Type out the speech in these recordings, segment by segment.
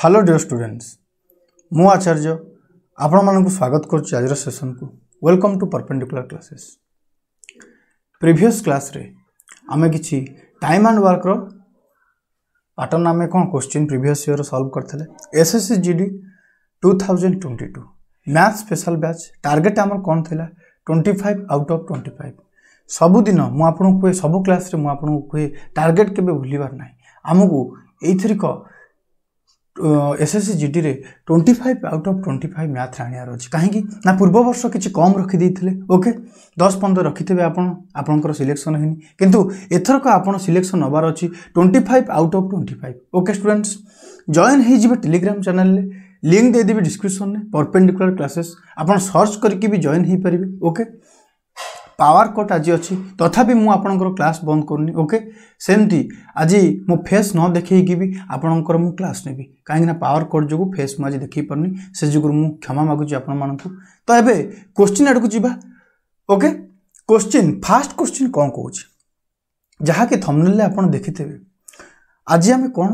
Hello deer students ମୁଁ ଆଚାର୍ଯ୍ୟ ଆପଣମାନଙ୍କୁ ସ୍ୱାଗତ କରୁଛି ଆଜିର ସେସନ୍କୁ welcome to Perpendicular Classes previous କ୍ଲାସ୍ରେ ଆମେ କିଛି ଟାଇମ୍ ଆଣ୍ଡ ୱାର୍କର ପାଟର୍ନ ଆମେ କ'ଣ କୋଶ୍ଚିନ୍ ପ୍ରିଭିୟସ୍ ଇୟର୍ ସଲ୍ଭ କରିଥିଲେ S S C G D two thousand twenty two math special batch target ଆମର କ'ଣ ଥିଲା twenty five out of twenty five ସବୁଦିନ ମୁଁ ଆପଣଙ୍କୁ କୁହେ ସବୁ କ୍ଲାସ୍ରେ ମୁଁ ଆପଣଙ୍କୁ କୁହେ ଟାର୍ଗେଟ୍ କେବେ ଭୁଲିବାର ନାହିଁ ଆମକୁ ଏଇଥିରିକ ଏସ୍ଏସ୍ସି ଜିଡ଼ିରେ twenty five out of twenty five ମ୍ୟାଥ୍ରେ ଆଣିବାର ଅଛି କାହିଁକି ନା ପୂର୍ବ ବର୍ଷ କିଛି କମ୍ ରଖିଦେଇଥିଲେ ଓକେ ଦଶ ପନ୍ଦର ରଖିଥିବେ ଆପଣ ଆପଣଙ୍କର ସିଲେକ୍ସନ୍ ହେଇନି କିନ୍ତୁ ଏଥରକ ଆପଣ ସିଲେକ୍ସନ୍ ନେବାର ଅଛି twenty five out of twenty five okay students join ହେଇଯିବେ ଟେଲିଗ୍ରାମ୍ ଚ୍ୟାନେଲ୍ରେ ଲିଙ୍କ୍ ଦେଇଦେବି ଡିସ୍କ୍ରିପ୍ସନ୍ରେ ପରପେଣ୍ଡିକୁଲାର କ୍ଲାସେସ୍ ଆପଣ ସର୍ଚ୍ଚ କରିକି ବି ଜଏନ୍ ହେଇପାରିବେ ଓକେ ପାୱାର କଟ୍ ଆଜି ଅଛି ତଥାପି ମୁଁ ଆପଣଙ୍କର କ୍ଲାସ୍ ବନ୍ଦ କରୁନି ଓକେ ସେମିତି ଆଜି ମୋ ଫେସ୍ ନ ଦେଖେଇକି ବି ଆପଣଙ୍କର ମୁଁ କ୍ଲାସ୍ ନେବି କାହିଁକିନା ପାୱାର କଟ୍ ଯୋଗୁଁ ଫେସ୍ ମୁଁ ଆଜି ଦେଖେଇ ପାରୁନି ସେ ଯୋଗୁଁ ମୁଁ କ୍ଷମା ମାଗୁଛି ଆପଣମାନଙ୍କୁ ତ ଏବେ କୋଶ୍ଚିନ୍ ଆଡ଼କୁ ଯିବା ଓକେ କୋଶ୍ଚିନ୍ ଫାଷ୍ଟ କୋଶ୍ଚିନ୍ କ'ଣ କହୁଛି ଯାହାକି ଥମ୍ନେଲ୍ରେ ଆପଣ ଦେଖିଥିବେ ଆଜି ଆମେ କ'ଣ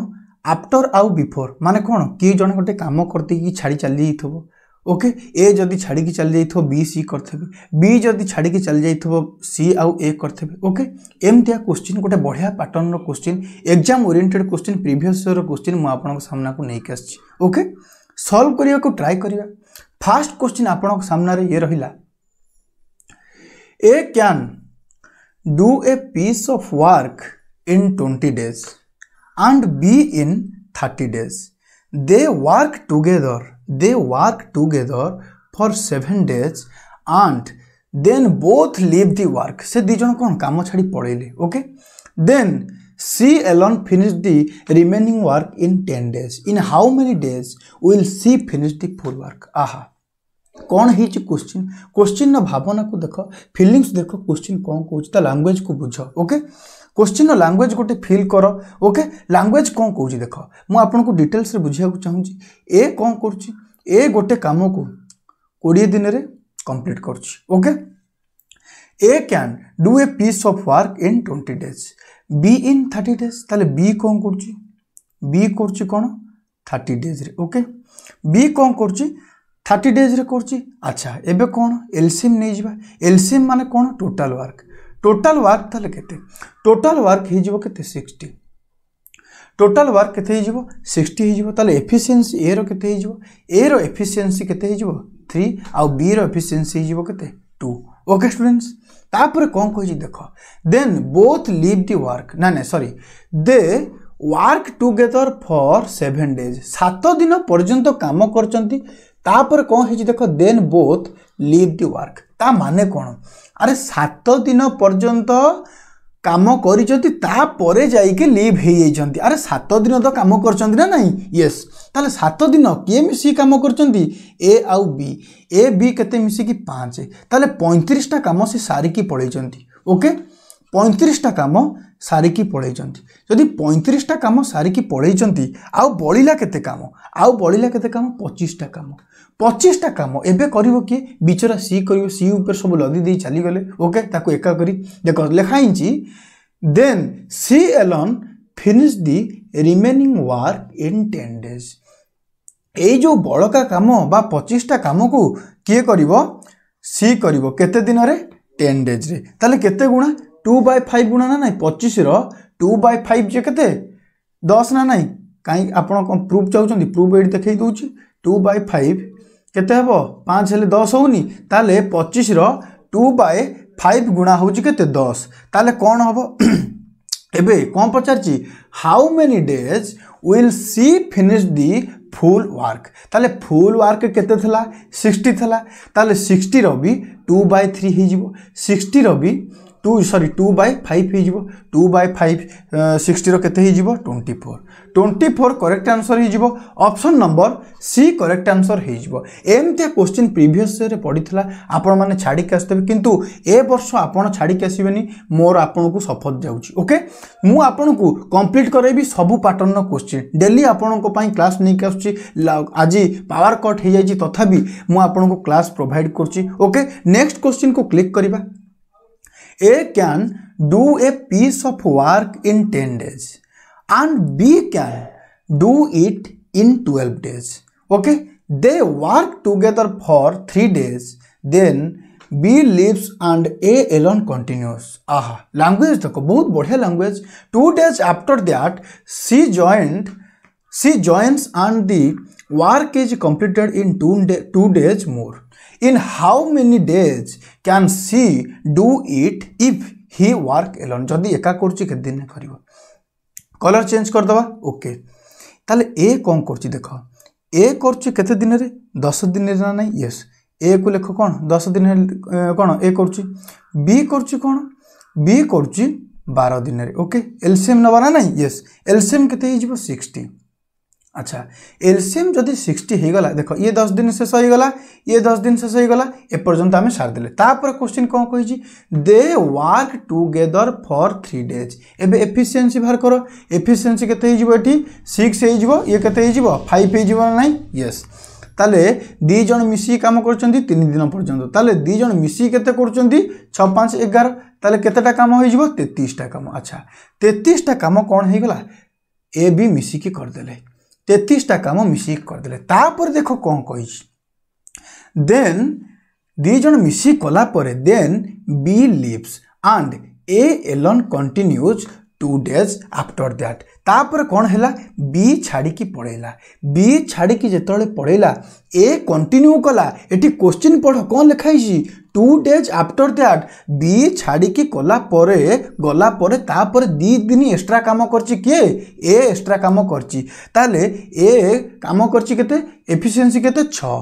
ଆଫ୍ଟର ଆଉ ବିଫୋର୍ ମାନେ କ'ଣ କିଏ ଜଣେ ଗୋଟେ କାମ କରିଦେଇକି ଛାଡ଼ି ଚାଲିଯାଇଥିବ ओके ए जदि छाड़ी चली जाइए बी सी करथे बी जदि छाड़ी चली जाइ सी आउ ए करथे ओके एमतीया क्वेश्चन गोटे बढ़िया pattern question exam oriented question previous year question मुझे सामना को लेकिन आके सल्व करने को ट्राए करवा फास्ट क्वेश्चन आपण सामने ये रहा A can do a piece of work in twenty days and B in thirty days they work together They work together for seven days and then both leave the work. সে দুজন কোন কাম ছাড়ি পড়াইলে okay then C alone finish the remaining work in ten days in how many days will C finish the full work আহা କ'ଣ ହେଇଛି question କୋଶ୍ଚିନ୍ର ଭାବନାକୁ ଦେଖ ଫିଲିଙ୍ଗସ୍ ଦେଖ କୋଶ୍ଚିନ୍ କ'ଣ କହୁଛି ତା ଲାଙ୍ଗୁଏଜ୍କୁ ବୁଝ ଓକେ କୋଶ୍ଚିନ୍ର ଲାଙ୍ଗୁଏଜ୍ ଗୋଟେ ଫିଲ୍ କର ଓକେ ଲାଙ୍ଗୁଏଜ୍ କ'ଣ କହୁଛି ଦେଖ ମୁଁ ଆପଣଙ୍କୁ ଡିଟେଲ୍ସରେ ବୁଝିବାକୁ ଚାହୁଁଛି ଏ କ'ଣ କରୁଛି ଏ ଗୋଟେ କାମକୁ କୋଡ଼ିଏ ଦିନରେ କମ୍ପ୍ଲିଟ୍ କରୁଛି okay A can do a piece of work in twenty days B in thirty days তাহলে বি কম করছি বি করছি কোণ থার্টি ডেজরে ওকে বি কম করছি থার্টি ডেজরে করছি আচ্ছা এবে কোণ এলসিএম নিয়ে যা এলসিএম মানে কোণ টোটাল ওয়ার্ক টোটাল ওয়ার্ক তাহলে কেতে টোটাল ওয়ার্ক হয়ে যাব কেতে সিক্সটি ଟୋଟାଲ୍ ୱାର୍କ କେତେ ହେଇଯିବ ସିକ୍ସଟି ହେଇଯିବ ତାହେଲେ ଏଫିସିଏନ୍ସି ଏର କେତେ ହେଇଯିବ ଏର ଏଫିସିଏନ୍ସି କେତେ ହେଇଯିବ ଥ୍ରୀ ଆଉ ବିର ଏଫିସିଏନ୍ସି ହେଇଯିବ କେତେ ଟୁ ଓକେ ଷ୍ଟୁଡେଣ୍ଟସ୍ ତାପରେ କ'ଣ କହିଛି ଦେଖ then both leave the work ନା ନାଇଁ sorry they work together for seven days ସାତ ଦିନ ପର୍ଯ୍ୟନ୍ତ କାମ କରିଛନ୍ତି ତାପରେ କ'ଣ ହେଇଛି ଦେଖ then both leave the work ତା ମାନେ କ'ଣ ଆରେ ସାତ ଦିନ ପର୍ଯ୍ୟନ୍ତ কাম করছেন তাপরে যাইকি লিভ হয়ে যাইছেন আরে সাত দিন তো কাম করছেন না নাই ইয়েস তাহলে সাত দিন কিয়ে মিশি কাম করছেন এ আউ বি এ বি কেতে মিশিকি পাঁচ তাহলে পঁয়ত্রিশটা কাম সে সারিকি পড়াইছেন ওকে ପଇଁତିରିଶଟା କାମ ସାରିକି ପଳେଇଛନ୍ତି ଯଦି ପଇଁତିରିଶଟା କାମ ସାରିକି ପଳେଇଛନ୍ତି ଆଉ ବଳିଲା କେତେ କାମ ଆଉ ବଳିଲା କେତେ କାମ ପଚିଶଟା କାମ ପଚିଶଟା କାମ ଏବେ କରିବ କିଏ ବିଚରା ସି କରିବ ସି ଉପରେ ସବୁ ଲଦି ଦେଇ ଚାଲିଗଲେ ଓକେ ତାକୁ ଏକା କରି ଦେଖ ଲେଖା ହେଇଛି then C alone finish the remaining work in ten days ଏଇ ଯେଉଁ ବଳକା କାମ ବା ପଚିଶଟା କାମକୁ କିଏ କରିବ ସି କରିବ କେତେ ଦିନରେ ଟେନ୍ ଡେଜ୍ରେ ତାହେଲେ କେତେ ଗୁଣା ଟୁ ବାଇ ଫାଇଭ୍ ଗୁଣା ନା ନାହିଁ ପଚିଶର ଟୁ ବାଇ ଫାଇଭ୍ ଯେ କେତେ ଦଶ ନା ନାହିଁ କାହିଁ ଆପଣ କ'ଣ ପ୍ରୁଫ୍ ଚାହୁଁଛନ୍ତି ପ୍ରୁଫ୍ ଏଇଠି ଦେଖାଇ ଦେଉଛି ଟୁ ବାଇ ଫାଇଭ୍ କେତେ ହେବ ପାଞ୍ଚ ହେଲେ ଦଶ ହେଉନି ତାହେଲେ ପଚିଶର ଟୁ ବାଏ ଫାଇଭ୍ ଗୁଣା ହେଉଛି କେତେ ଦଶ ତାହେଲେ କ'ଣ ହେବ ଏବେ କ'ଣ ପଚାରିଛି how many days will C finish the full work তাহলে ফুল ওয়ার্ক কেতে লা সিক্সটি লা তাহলে সিক্সটির বি টু বাই থ্রি হয়ে যাব সিক্সটির B two sorry two by five হয়েযিব টু বাই ফাইভ সিক্সটির কেতে হয়েযিব twenty four twenty four correct answer হয়েযিব option number C correct answer হয়েযিব এমতিয়া কোশ্চিন প্রিভিয়স ইয়রে পড়িলা আপন মানে ছাড়িকি আসবে কিন্তু এ বর্ষ আপনার ছাড়িকি আসবেনি মোর আপনার শপথ যাচ্ছি ওকে মু আপনার কমপ্লিট করাইবি সবু প্যাটর্নর কোশ্চিন ডেলি আপনার ক্লাস নিয়ে আসছি আজ পাওয়ার কট হয়ে যাই তথাপি মু আপনার ক্লাস প্রোভাইড করছি ওকে নেক্সট কোশ্চিন ক্লিক করা A can do a piece of work in ten days and B can do it in twelve days okay they work together for three days then B leaves and A alone continues ah language देख बहुत बढ़िया language two days after that C joined C joins and the work is completed in two two days more in how many days can C do it if हि work alone जदि एका करते कर colour change करदे okay ताले ए कौन कर देख ए कर दिन रे दस दिन रे ना ना येस ए को लेख कौन दस दिन कौन ए कर बी कर कौन बी कर बार दिन ओके एलसीएम नवा ना ना एलसीएम के सिक्सटी আচ্ছা এলসিএম যদি সিক্সটি হয়েগলা দেখ ইয়ে দশ দিন শেষ হয়েগলা ইয়ে দশ দিন শেষ হয়েগলা এপর্যন্ত আমি সারিদেলে তাপরে কোশ্চিন কম কী they work together for three days এবে এফিসিয়েন্সি বাহার কর এফিসিয়েন্সি কেতে হয়ে এটি সিক্স হয়ে ইয়ে কেতে হয়ে ফাইভ হয়ে না নাই ইয়েস তাহলে দুই জন মিশি কাম করছেন তিন দিন পর্যন্ত তাহলে দুই জন মিশি কেতে করছেন ছ পাঁচ এগার তাহলে কেতেটা কাম হয়ে তেত্রিশটা কাম আচ্ছা তেত্রিশটা কাম কণ হয়েগলা এ বি মিশিকি করদেলে তেত্রিশটা কাম মিশিকি କରିଦେଲେ ତାପରେ ଦେଖ କ'ଣ କହିଛି ଦେନ୍ ଦୁଇ ଜଣ ମିଶି କଲା ପରେ then B leaves and A alone continues two days after that ତାପରେ କ'ଣ ହେଲା ବି ଛାଡ଼ିକି ପଳେଇଲା ବି ଛାଡ଼ିକି ଯେତେବେଳେ ପଳେଇଲା ଏ କଣ୍ଟିନ୍ୟୁ କଲା ଏଠି କୋଶ୍ଚିନ୍ ପଢ଼ କ'ଣ ଲେଖା ହେଇଛି two days after that B ଛାଡ଼ିକି କଲା ପରେ ଗଲା ପରେ ତାପରେ ଦୁଇ ଦିନ ଏକ୍ସଟ୍ରା କାମ କରିଛି କିଏ ଏ ଏକ୍ସଟ୍ରା କାମ କରିଛି ତାହେଲେ ଏ କାମ କରିଛି କେତେ ଏଫିସିଏନ୍ସି କେତେ ଛଅ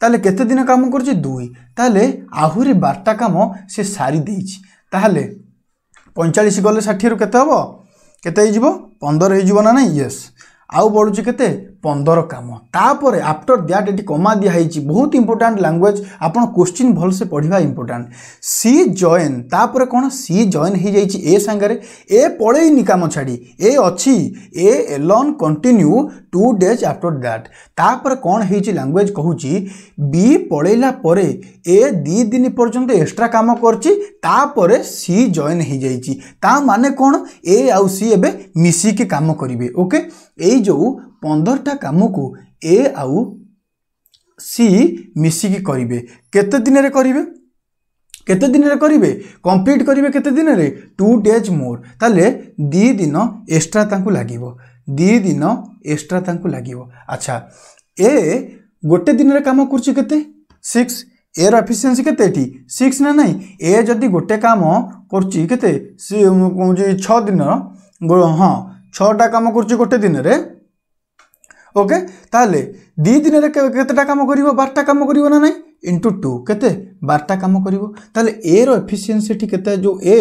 ତାହେଲେ କେତେ ଦିନ କାମ କରୁଛି ଦୁଇ ତାହେଲେ ଆହୁରି ବାରଟା କାମ ସେ ସାରି ଦେଇଛି ତାହେଲେ ପଇଁଚାଳିଶ ଗଲେ ଷାଠିଏରୁ କେତେ ହେବ କେତେ ହେଇଯିବ ପନ୍ଦର ହେଇଯିବ ନା ନାହିଁ ୟେସ୍ ଆଉ ବଢ଼ୁଛି କେତେ ପନ୍ଦର କାମ ତାପରେ ଆଫ୍ଟର ଦ୍ୟାଟ୍ ଏଠି କମା ଦିଆହେଇଛି ବହୁତ ଇମ୍ପୋର୍ଟାଣ୍ଟ ଲାଙ୍ଗୁଏଜ୍ ଆପଣ କୋଶ୍ଚିନ୍ ଭଲସେ ପଢ଼ିବା ଇମ୍ପୋର୍ଟାଣ୍ଟ ସି ଜଏନ୍ ତାପରେ କ'ଣ ସି ଜଏନ୍ ହେଇଯାଇଛି ଏ ସାଙ୍ଗରେ ଏ ପଳେଇନି କାମ ଛାଡ଼ି ଏ ଅଛି A alone continue two days after that ତାପରେ କ'ଣ ହେଇଛି ଲାଙ୍ଗୁଏଜ୍ କହୁଛି ବି ପଳେଇଲା ପରେ ଏ ଦୁଇ ଦିନ ପର୍ଯ୍ୟନ୍ତ ଏକ୍ସଟ୍ରା କାମ କରିଛି ତାପରେ ସି ଜଏନ୍ ହେଇଯାଇଛି ତା ମାନେ କ'ଣ ଏ ଆଉ ସି ଏବେ ମିଶିକି କାମ କରିବେ ଓକେ ଏଇ ଯେଉଁ ପନ୍ଦରଟା କାମକୁ ଏ ଆଉ ସି ମିଶିକି କରିବେ କେତେ ଦିନରେ କରିବେ କେତେ ଦିନରେ କରିବେ କମ୍ପ୍ଲିଟ୍ କରିବେ କେତେ ଦିନରେ ଟୁ ଡେଜ୍ ମୋର୍ ତାହେଲେ ଦୁଇ ଦିନ ଏକ୍ସଟ୍ରା ତାଙ୍କୁ ଲାଗିବ ଦୁଇ ଦିନ ଏକ୍ସଟ୍ରା ତାଙ୍କୁ ଲାଗିବ ଆଚ୍ଛା ଏ ଗୋଟେ ଦିନରେ କାମ କରୁଛି କେତେ ସିକ୍ସ ଏର ଏଫିସିଏନ୍ସି କେତେ ଏଠି ସିକ୍ସ ନା ନାହିଁ ଏ ଯଦି ଗୋଟେ କାମ କରୁଛି କେତେ ସି କହୁଛି ଛଅ ଦିନର ହଁ ଛଅଟା କାମ କରୁଛି ଗୋଟେ ଦିନରେ ওকে ତାହେଲେ ଦୁଇ ଦିନରେ କେତେଟା କାମ କରିବ ବାରଟା କାମ କରିବ ନା ନାହିଁ ଇଣ୍ଟୁ ଟୁ କେତେ ବାରଟା କାମ କରିବ ତାହେଲେ ଏର ଏଫିସିଏନ୍ସି ଏଠି କେତେ ଯେଉଁ ଏ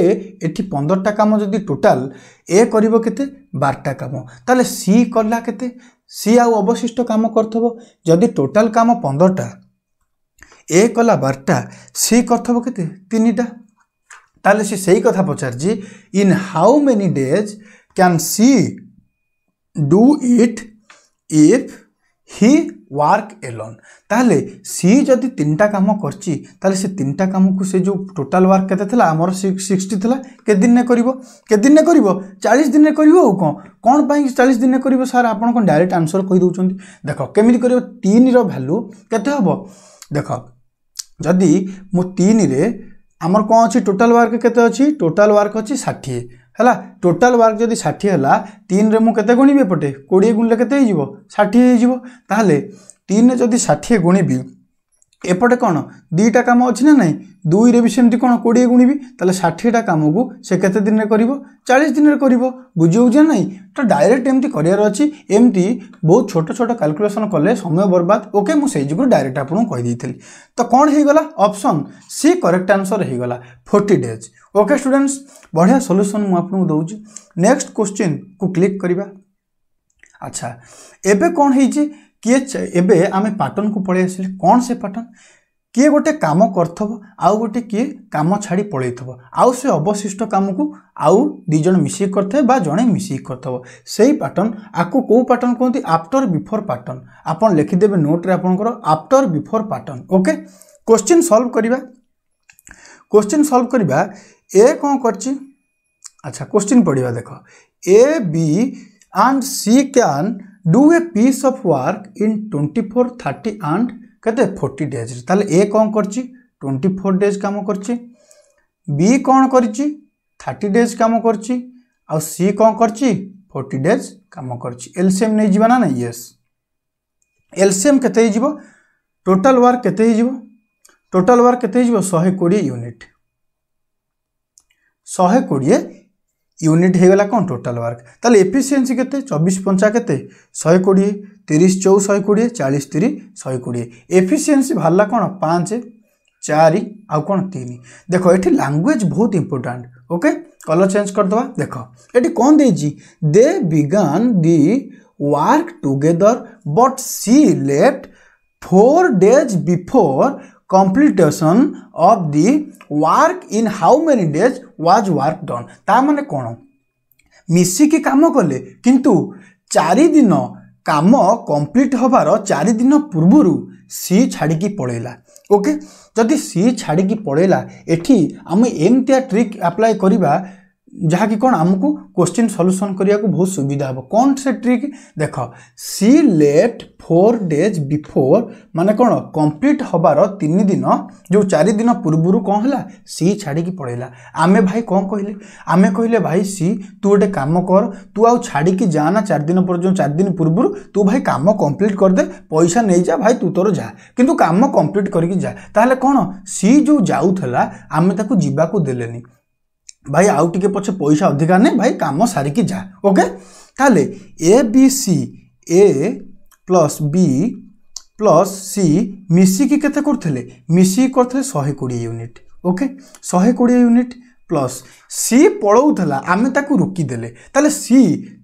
ଏଠି ପନ୍ଦରଟା କାମ ଯଦି ଟୋଟାଲ ଏ କରିବ କେତେ ବାରଟା କାମ ତାହେଲେ ସି କଲା କେତେ ସି ଆଉ ଅବଶିଷ୍ଟ କାମ କରିଥିବ ଯଦି ଟୋଟାଲ କାମ ପନ୍ଦରଟା ଏ କଲା ବାରଟା ସି କରିଥିବ କେତେ ତିନିଟା ତାହେଲେ ସେ ସେଇ କଥା ପଚାରିଛି in how many days can C do it if he work alone তাহলে সি যদি তিনটা কাম করছি তাহলে সে তিনটা কামকু সে যে টোটাল ওয়ার্ক কেতে লা আমার সিক্সটি লা কেদিনে করব কেদিনে করব চাশ দিনে করব আউ কম কোণ পাই চাশ দিনে করব স্যার আপনার কোণ ডাইরেক্ট আনসর কইদেছেন দেখ কেমিতি করব তিনর ভ্যালু কেতে হব দেখ যদি মু তিনরে আমার কোণ অ টোটাল ওয়ার্ক কেতে অছি টোটাল ওয়ার্ক অ ষাঠিয়ে ହେଲା ଟୋଟାଲ୍ ୱାର୍କ ଯଦି ଷାଠିଏ ହେଲା ତିନିରେ ମୁଁ କେତେ ଗୁଣିବି ଏପଟେ କୋଡ଼ିଏ ଗୁଣିଲେ କେତେ ହେଇଯିବ ଷାଠିଏ ହେଇଯିବ ତାହେଲେ ତିନିରେ ଯଦି ଷାଠିଏ ଗୁଣିବି এপটে কোণ দুইটা কাম অছি না নাই দুইরে বি সেমতি কোণ কোড়িয়ে গুণবি তাহলে ষাঠিটা কামকু সে কত দিনের করব চাশ দিনের করব বুঝি হচ্ছে না তো ডাইরেক্ট এমতি করার অছি এমতি বহু ছোট ছোট ক্যালকুলেসন কলে সময় বরবাদ ওকে মু সেই যুগ ডাইরেক্ট আপনার কইদি তো কোণ হয়ে গলা অপশন সি করেক্ট আনসর হয়ে গলা ফোর্টি ডেজ ওকে স্টুডেন্টস বড়িয়া সল্যুসন মু আপনার দেছি নেক্সট কোশ্চিন কু ক্লিক করা আচ্ছা এবে কোণ হয়েছে କିଏ ଏବେ ଆମେ ପାଟନକୁ ପଳେଇ ଆସିଲେ କ'ଣ ସେ ପାଟନ କିଏ ଗୋଟେ କାମ କରିଥିବ ଆଉ ଗୋଟେ କିଏ କାମ ଛାଡ଼ି ପଳେଇଥିବ ଆଉ ସେ ଅବଶିଷ୍ଟ କାମକୁ ଆଉ ଦୁଇ ଜଣ ମିଶିକି କରିଥିବେ ବା ଜଣେ ମିଶିକି କରିଥିବ ସେଇ ପାଟର୍ନ ଆକୁ କେଉଁ ପାଟର୍ନ କୁହନ୍ତି ଆଫ୍ଟର୍ ବିଫୋର ପାଟର୍ନ ଆପଣ ଲେଖିଦେବେ ନୋଟ୍ରେ ଆପଣଙ୍କର after before pattern okay question solve କରିବା କୋଶ୍ଚିନ୍ ସଲ୍ଭ କରିବା ଏ କ'ଣ କରିଛି ଆଚ୍ଛା କୋଶ୍ଚିନ୍ ପଢ଼ିବା ଦେଖ A B and C can do a piece of work in twenty four thirty and कैसे फोर्टी डेज ए कौन कर ट्वेंटी फोर डेज कम कर कौन कर थर्टी डेज कम कर सी कौन कर फोर्टी डेज कम कर एलसीएम नहीं जी ना ये एलसीएम के टोटाल वर्क के टोटाल वर्क के शहे कोड़े यूनिट शहे कोड़े ইউনিট হয়েগলা কম টোটাল ওয়ার্ক তাহলে এফিসিয়েন্সি কেতে চবিশ পঞ্চা কেতে শহে কোড়িয়ে তিরিশ চৌ শহে কোড়িয়ে চাশ তিরি শহে কোড়িয়ে এফিসিয়েন্সি বাহারা কোণ পাঁচ চারি আউ কোণ তিন দেখ এটি ল্যাঙ্গুয়েজ বহুত ইম্পর্টাট ওকে কলর চেঞ্জ করদেবা দেখ এটি কম দিয়েছি they began the work together but C left four days before completion of the work in how many days was work done ତା ମାନେ କ'ଣ ମିଶିକି କାମ କଲେ କିନ୍ତୁ ଚାରିଦିନ କାମ କମ୍ପ୍ଲିଟ୍ ହେବାର ଚାରିଦିନ ପୂର୍ବରୁ ସି ଛାଡ଼ିକି ପଳେଇଲା ଓକେ ଯଦି ସି ଛାଡ଼ିକି ପଳେଇଲା ଏଠି ଆମେ ଏମିତିଆ ଟ୍ରିକ୍ ଆପ୍ଲାଏ କରିବା ଯାହାକି କ'ଣ ଆମକୁ କୋଶ୍ଚିନ୍ ସଲ୍ୟୁସନ୍ କରିବାକୁ ବହୁତ ସୁବିଧା ହେବ କ'ଣ ସେ ଟ୍ରିକ୍ ଦେଖ C left four days before ମାନେ କ'ଣ କମ୍ପ୍ଲିଟ୍ ହେବାର ତିନି ଦିନ ଯେଉଁ ଚାରି ଦିନ ପୂର୍ବରୁ କ'ଣ ହେଲା ସି ଛାଡ଼ିକି ପଳେଇଲା ଆମେ ଭାଇ କ'ଣ କହିଲେ ଆମେ କହିଲେ ଭାଇ ସି ତୁ ଗୋଟେ କାମ କର ତୁ ଆଉ ଛାଡ଼ିକି ଯା ନା ଚାରି ଦିନ ପରେ ଯେଉଁ ଚାରି ଦିନ ପୂର୍ବରୁ ତୁ ଭାଇ କାମ କମ୍ପ୍ଲିଟ୍ କରିଦେ ପଇସା ନେଇଯା ଭାଇ ତୁ ତୋର ଯା କିନ୍ତୁ କାମ କମ୍ପ୍ଲିଟ୍ କରିକି ଯା ତାହେଲେ କ'ଣ ସି ଯେଉଁ ଯାଉଥିଲା ଆମେ ତାକୁ ଯିବାକୁ ଦେଲେନି ଭାଇ ଆଉ ଟିକେ ପଛେ ପଇସା ଅଧିକା ନେ ଭାଇ କାମ ସାରିକି ଯା ଓକେ ତାହେଲେ A B C A plus B plus C ମିଶିକି କେତେ କରୁଥିଲେ ମିଶିକି କରିଥିଲେ ଶହେ କୋଡ଼ିଏ ୟୁନିଟ୍ ଓକେ ଶହେ କୋଡ଼ିଏ ୟୁନିଟ୍ ପ୍ଲସ୍ ସି ପଳାଉଥିଲା ଆମେ ତାକୁ ରୋକିଦେଲେ ତାହେଲେ ସି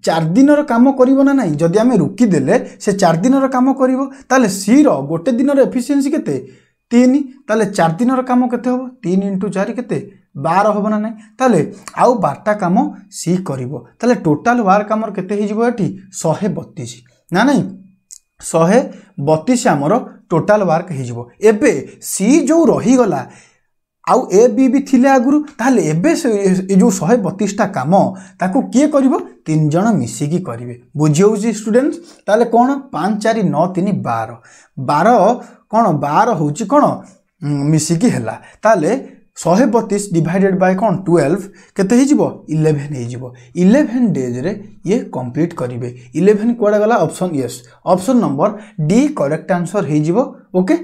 ଚାରି ଦିନର କାମ କରିବ ନା ନାହିଁ ଯଦି ଆମେ ରୋକିଦେଲେ ସେ ଚାରି ଦିନର କାମ କରିବ ତାହେଲେ ସିର ଗୋଟେ ଦିନର ଏଫିସିଏନ୍ସି କେତେ ତିନି ତାହେଲେ ଚାରି ଦିନର କାମ କେତେ ହେବ ତିନି ଇଣ୍ଟୁ ଚାରି କେତେ বার হব না নাই তাহলে আউ বারটা কাম সি করব তাহলে টোটাল বার কামর কেতে হয়ে যাব এটি শহে বতিশ না নাই শহে বতিশ আমার টোটাল ওয়ার্ক হয়ে এবে সি যে রহিগলা আউ এ বি বি থিলে আগুরু তাহলে এবে এ যে শহে বতিশটা কাম তাকে কি করব তিনজন মিশিকি করবে বুঝি হচ্ছে স্টুডেন্টস তাহলে কোণ পাঁচ চারি ন তিন বার বার কোণ বার হচ্ছে কোণ মিশিকি হেলা তাহলে ଶହେ ବତିଶ ଡିଭାଇଡ଼େଡ୍ ବାଇ କ'ଣ ଟୁଏଲ୍ଭ କେତେ ହେଇଯିବ ଇଲେଭେନ୍ ହେଇଯିବ ଇଲେଭେନ୍ ଡେଜ୍ରେ ଇଏ କମ୍ପ୍ଲିଟ୍ କରିବେ ଇଲେଭେନ୍ କୁଆଡ଼େ ଗଲା option yes option number D correct answer ହେଇଯିବ ଓକେ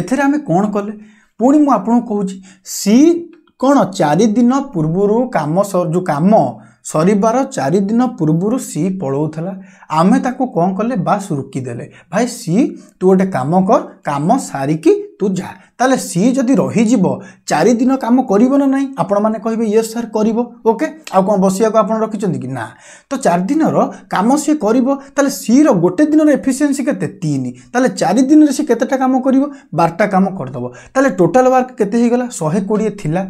ଏଥିରେ ଆମେ କ'ଣ କଲେ ପୁଣି ମୁଁ ଆପଣଙ୍କୁ କହୁଛି ସି କ'ଣ ଚାରିଦିନ ପୂର୍ବରୁ କାମ ଯେଉଁ କାମ ସରିବାର ଚାରିଦିନ ପୂର୍ବରୁ ସି ପଳାଉଥିଲା ଆମେ ତାକୁ କ'ଣ କଲେ ବାସ୍ ରୋକିଦେଲେ ଭାଇ ସି ତୁ ଗୋଟେ କାମ କର କାମ ସାରିକି ତୁ ଯା তাহলে সি যদি রহিযিব চারিদিন কাম করব না না আপন মানে কহবে ইয়েস স্যার করব ওকে আউ কোন বসিয়াকে আপনার রাখিছেন কি না তো চারিদিনর কাম সি করব তাহলে সির গোটে দিনর এফিসিয়েন্সি কেতে তিন তাহলে চারিদিনের সে কেতেটা কাম করব বারটা কাম করেদেব তাহলে টোটাল ওয়ার্ক কেতে হয়ে গলা শহে কোড়িয়ে লা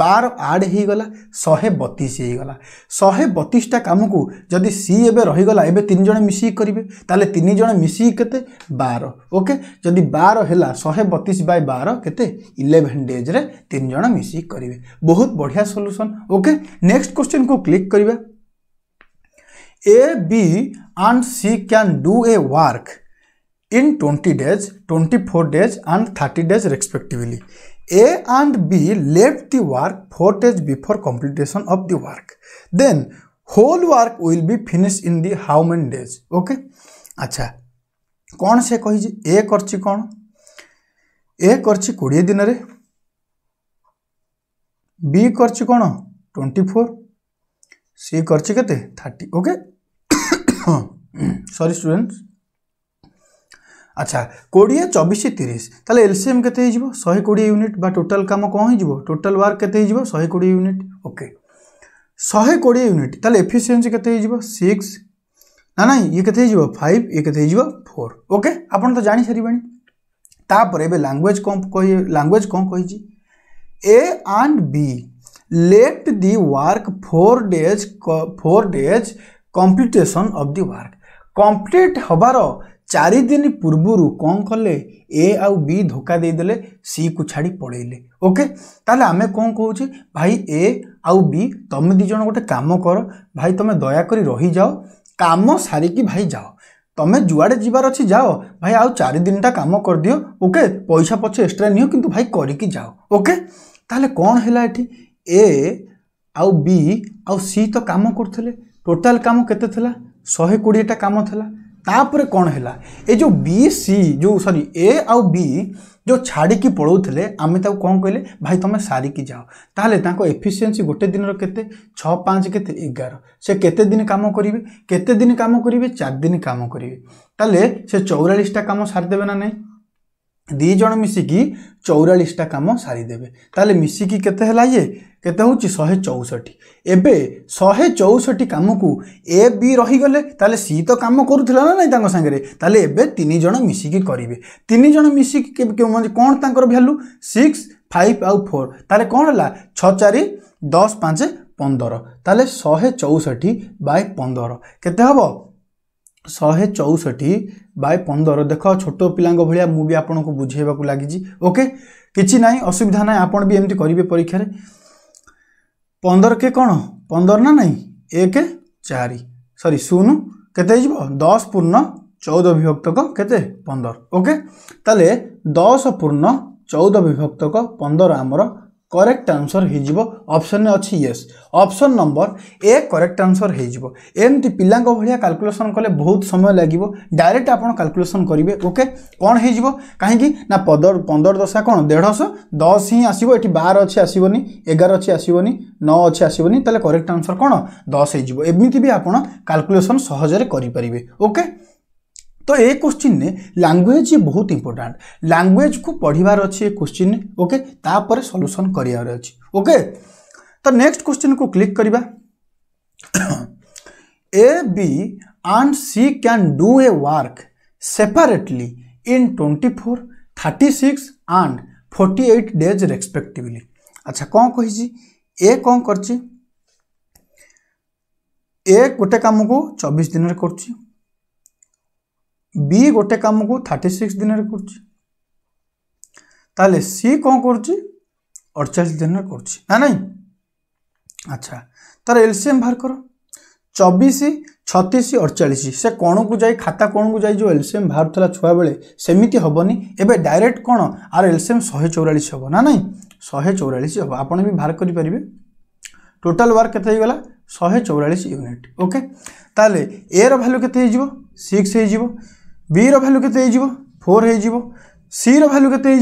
বার আড হয়েগলা শহে বতিশ হয়েগলা শহে বতিশটা কামকু যদি সি এবে রহিগলা এবে তিনজন মিশিক করবে তাহলে তিনজন মিশিক কেতে বার ওকে যদি বার হেলা শহে বতিশ বাই বার ତାର କେତେ ଇଲେଭେନ୍ ଡେଜ୍ରେ ତିନି ଜଣ ମିଶିକି କରିବେ ବହୁତ ବଢ଼ିଆ ସଲ୍ୟୁସନ୍ ଓକେ ନେକ୍ସଟ କ୍ୱେଶ୍ଚିନ୍କୁ କ୍ଲିକ୍ କରିବା A B and C can do a work in twenty days twenty four days and thirty days respectively A and B left the work 4 days before completion of the work. Then whole work will be finished in the how many days? Okay? अच्छा कौन से कही ए करची कौन ए करोड़े दिन में B कर कौन ट्वेंटी फोर सी करते थर्टी ओके सॉरी स्टूडेंट अच्छा कोड़े चौबीस तीस तेल एलसीएम के शहे कोड़े यूनिट बा टोटल कम कौन हो टोटल वर्क के शहे कोड़े यूनिट ओके शहे कोड़े यूनिट तेल एफिसीयसी के सिक्स ना ना ये के फाइव ये के फोर ओके आपत तो जा सारे ତାପରେ ଏବେ ଲାଙ୍ଗୁଏଜ୍ କ'ଣ କହି ଲାଙ୍ଗୁଏଜ୍ କ'ଣ କହିଛି A and B left the work four days four days completion of the work complete ହେବାର ଚାରିଦିନ ପୂର୍ବରୁ କ'ଣ କଲେ ଏ ଆଉ ବି ଧୋକା ଦେଇଦେଲେ ସିକୁ ଛାଡ଼ି ପଳେଇଲେ ଓକେ ତାହେଲେ ଆମେ କ'ଣ କହୁଛେ ଭାଇ ଏ ଆଉ ବି ତମେ ଦୁଇ ଜଣ ଗୋଟେ କାମ କର ଭାଇ ତମେ ଦୟାକରି ରହିଯାଅ କାମ ସାରିକି ଭାଇ ଯାଅ তুমি যুয়াড়ে যাবার অছি যাও ভাই আউ চারি দিনটা কাম করদিও ওকে পয়সা পছে এক্সট্রা নিও কিন্তু ভাই করিকি যাও ওকে তাহলে কোন হল এটি এ আউ বি আউ সি তো কাম করতেলে টোটাল কাম কেতে থিলা 120টা কাম থিলা ତାପରେ କ'ଣ ହେଲା ଏ ଯେଉଁ ବି ସି ଯେଉଁ ସରି ଏ ଆଉ ବି ଯେଉଁ ଛାଡ଼ିକି ପଳାଉଥିଲେ ଆମେ ତାକୁ କ'ଣ କହିଲେ ଭାଇ ତୁମେ ସାରିକି ଯାଅ ତାହେଲେ ତାଙ୍କ ଏଫିସିଏନ୍ସି ଗୋଟେ ଦିନର କେତେ ଛଅ ପାଞ୍ଚ କେତେ ଏଗାର ସେ କେତେ ଦିନ କାମ କରିବେ କେତେ ଦିନ କାମ କରିବେ ଚାରି ଦିନ କାମ କରିବେ ତାହେଲେ ସେ ଚଉରାଳିଶଟା କାମ ସାରିଦେବେ ନା ନାହିଁ ଦୁଇ ଜଣ ମିଶିକି ଚଉରାଳିଶଟା କାମ ସାରିଦେବେ ତାହେଲେ ମିଶିକି କେତେ ହେଲା ଇଏ କେତେ ହେଉଛି ଶହେ ଚଉଷଠି ଏବେ ଶହେ ଚଉଷଠି କାମକୁ ଏ ବି ରହିଗଲେ ତାହେଲେ ସି ତ କାମ କରୁଥିଲା ନା ନାହିଁ ତାଙ୍କ ସାଙ୍ଗରେ ତାହେଲେ ଏବେ ତିନି ଜଣ ମିଶିକି କରିବେ ତିନି ଜଣ ମିଶିକି ମାନେ କ'ଣ ତାଙ୍କର ଭ୍ୟାଲୁ ସିକ୍ସ ଫାଇଭ ଆଉ ଫୋର୍ ତାହେଲେ କ'ଣ ହେଲା ଛଅ ଚାରି ଦଶ ପାଞ୍ଚ ପନ୍ଦର ତାହେଲେ ଶହେ ଚଉଷଠି ବାଇ ପନ୍ଦର କେତେ ହେବ ଶହେ ଚଉଷଠି ବାଇ ପନ୍ଦର ଦେଖ ଛୋଟ ପିଲାଙ୍କ ଭଳିଆ ମୁଁ ବି ଆପଣଙ୍କୁ ବୁଝାଇବାକୁ ଲାଗିଛି ଓକେ କିଛି ନାହିଁ ଅସୁବିଧା ନାହିଁ ଆପଣ ବି ଏମିତି କରିବେ ପରୀକ୍ଷାରେ ପନ୍ଦର କେ କ'ଣ ପନ୍ଦର ନା ନାହିଁ ଏକ ଚାରି ସରି ଶୂନ କେତେ ହେଇଯିବ ଦଶ ପୂର୍ଣ୍ଣ ଚଉଦ ବିଭକ୍ତକ କେତେ ପନ୍ଦର ଓକେ ତାହେଲେ ଦଶ ପୂର୍ଣ୍ଣ ଚଉଦ ବିଭକ୍ତକ ପନ୍ଦର ଆମର করেক্ট আনসর হয়ে অপসন অছি yes option number A correct answer হয়ে এমতি পিলা ভাইয়া কাল্কুলেসন কলে বহুত সময় লাগিব ডাইরেক্ট আপনার কাল্কুলেসন করবে ওকে কম হয়ে কী না পদর পনের দশা কম দেড়শ দশ হি আসব এটি বার অছি আসবনি এগার অছি আসবনি ন অছি আসবনি তাহলে করেক্ট আনসর কম দশ হয়ে এমিতি বি আপনার কাল্কুলেসন সহজে করে ওকে तो ये क्वेश्चन ने लांगुएज ही बहुत इंपोर्टाट लांगुएज को पढ़वार अच्छे ये क्वेश्चन ओके तापर सल्यूसन करके अच्छे ओके तो नेक्स्ट क्वेश्चन को क्लिक करवा A B and C can do a work separately in 24 36 and eight days respectively अच्छा कौन कही ए कौन कर ए गोटे कम को चौबीस दिन कर বি গোটে কামকু থার্টি সিক্স দিনের করছে তাহলে সি কম করছে অড়চাশ দিনের করছে না নাই আচ্ছা তার এলসিএম বাহার কর চবিশ ছতিশ অড়চাশ সে কণকু যাই খাতা কণকু যাই যে এলসিএম বাহুলা ছুয়া বেড়ে সেমিটি হবনি এবে ডাইরেক্ট কোণ আর এলসিএম শহে চৌরাশ হব না নাই শহে চৌরাশ হব আপনার বি বাহার করে পারবে টোটাল ওয়ার্ক কত হয়ে গলা শহে চৌরাশ ইউনিট ওকে তাহলে এর ভ্যালু কত হয়ে যাব সিক্স হয়ে যাব বির ভ্যালু কেতে হয়ে ফোর হয়ে সির ভ্যালু কেতে হয়ে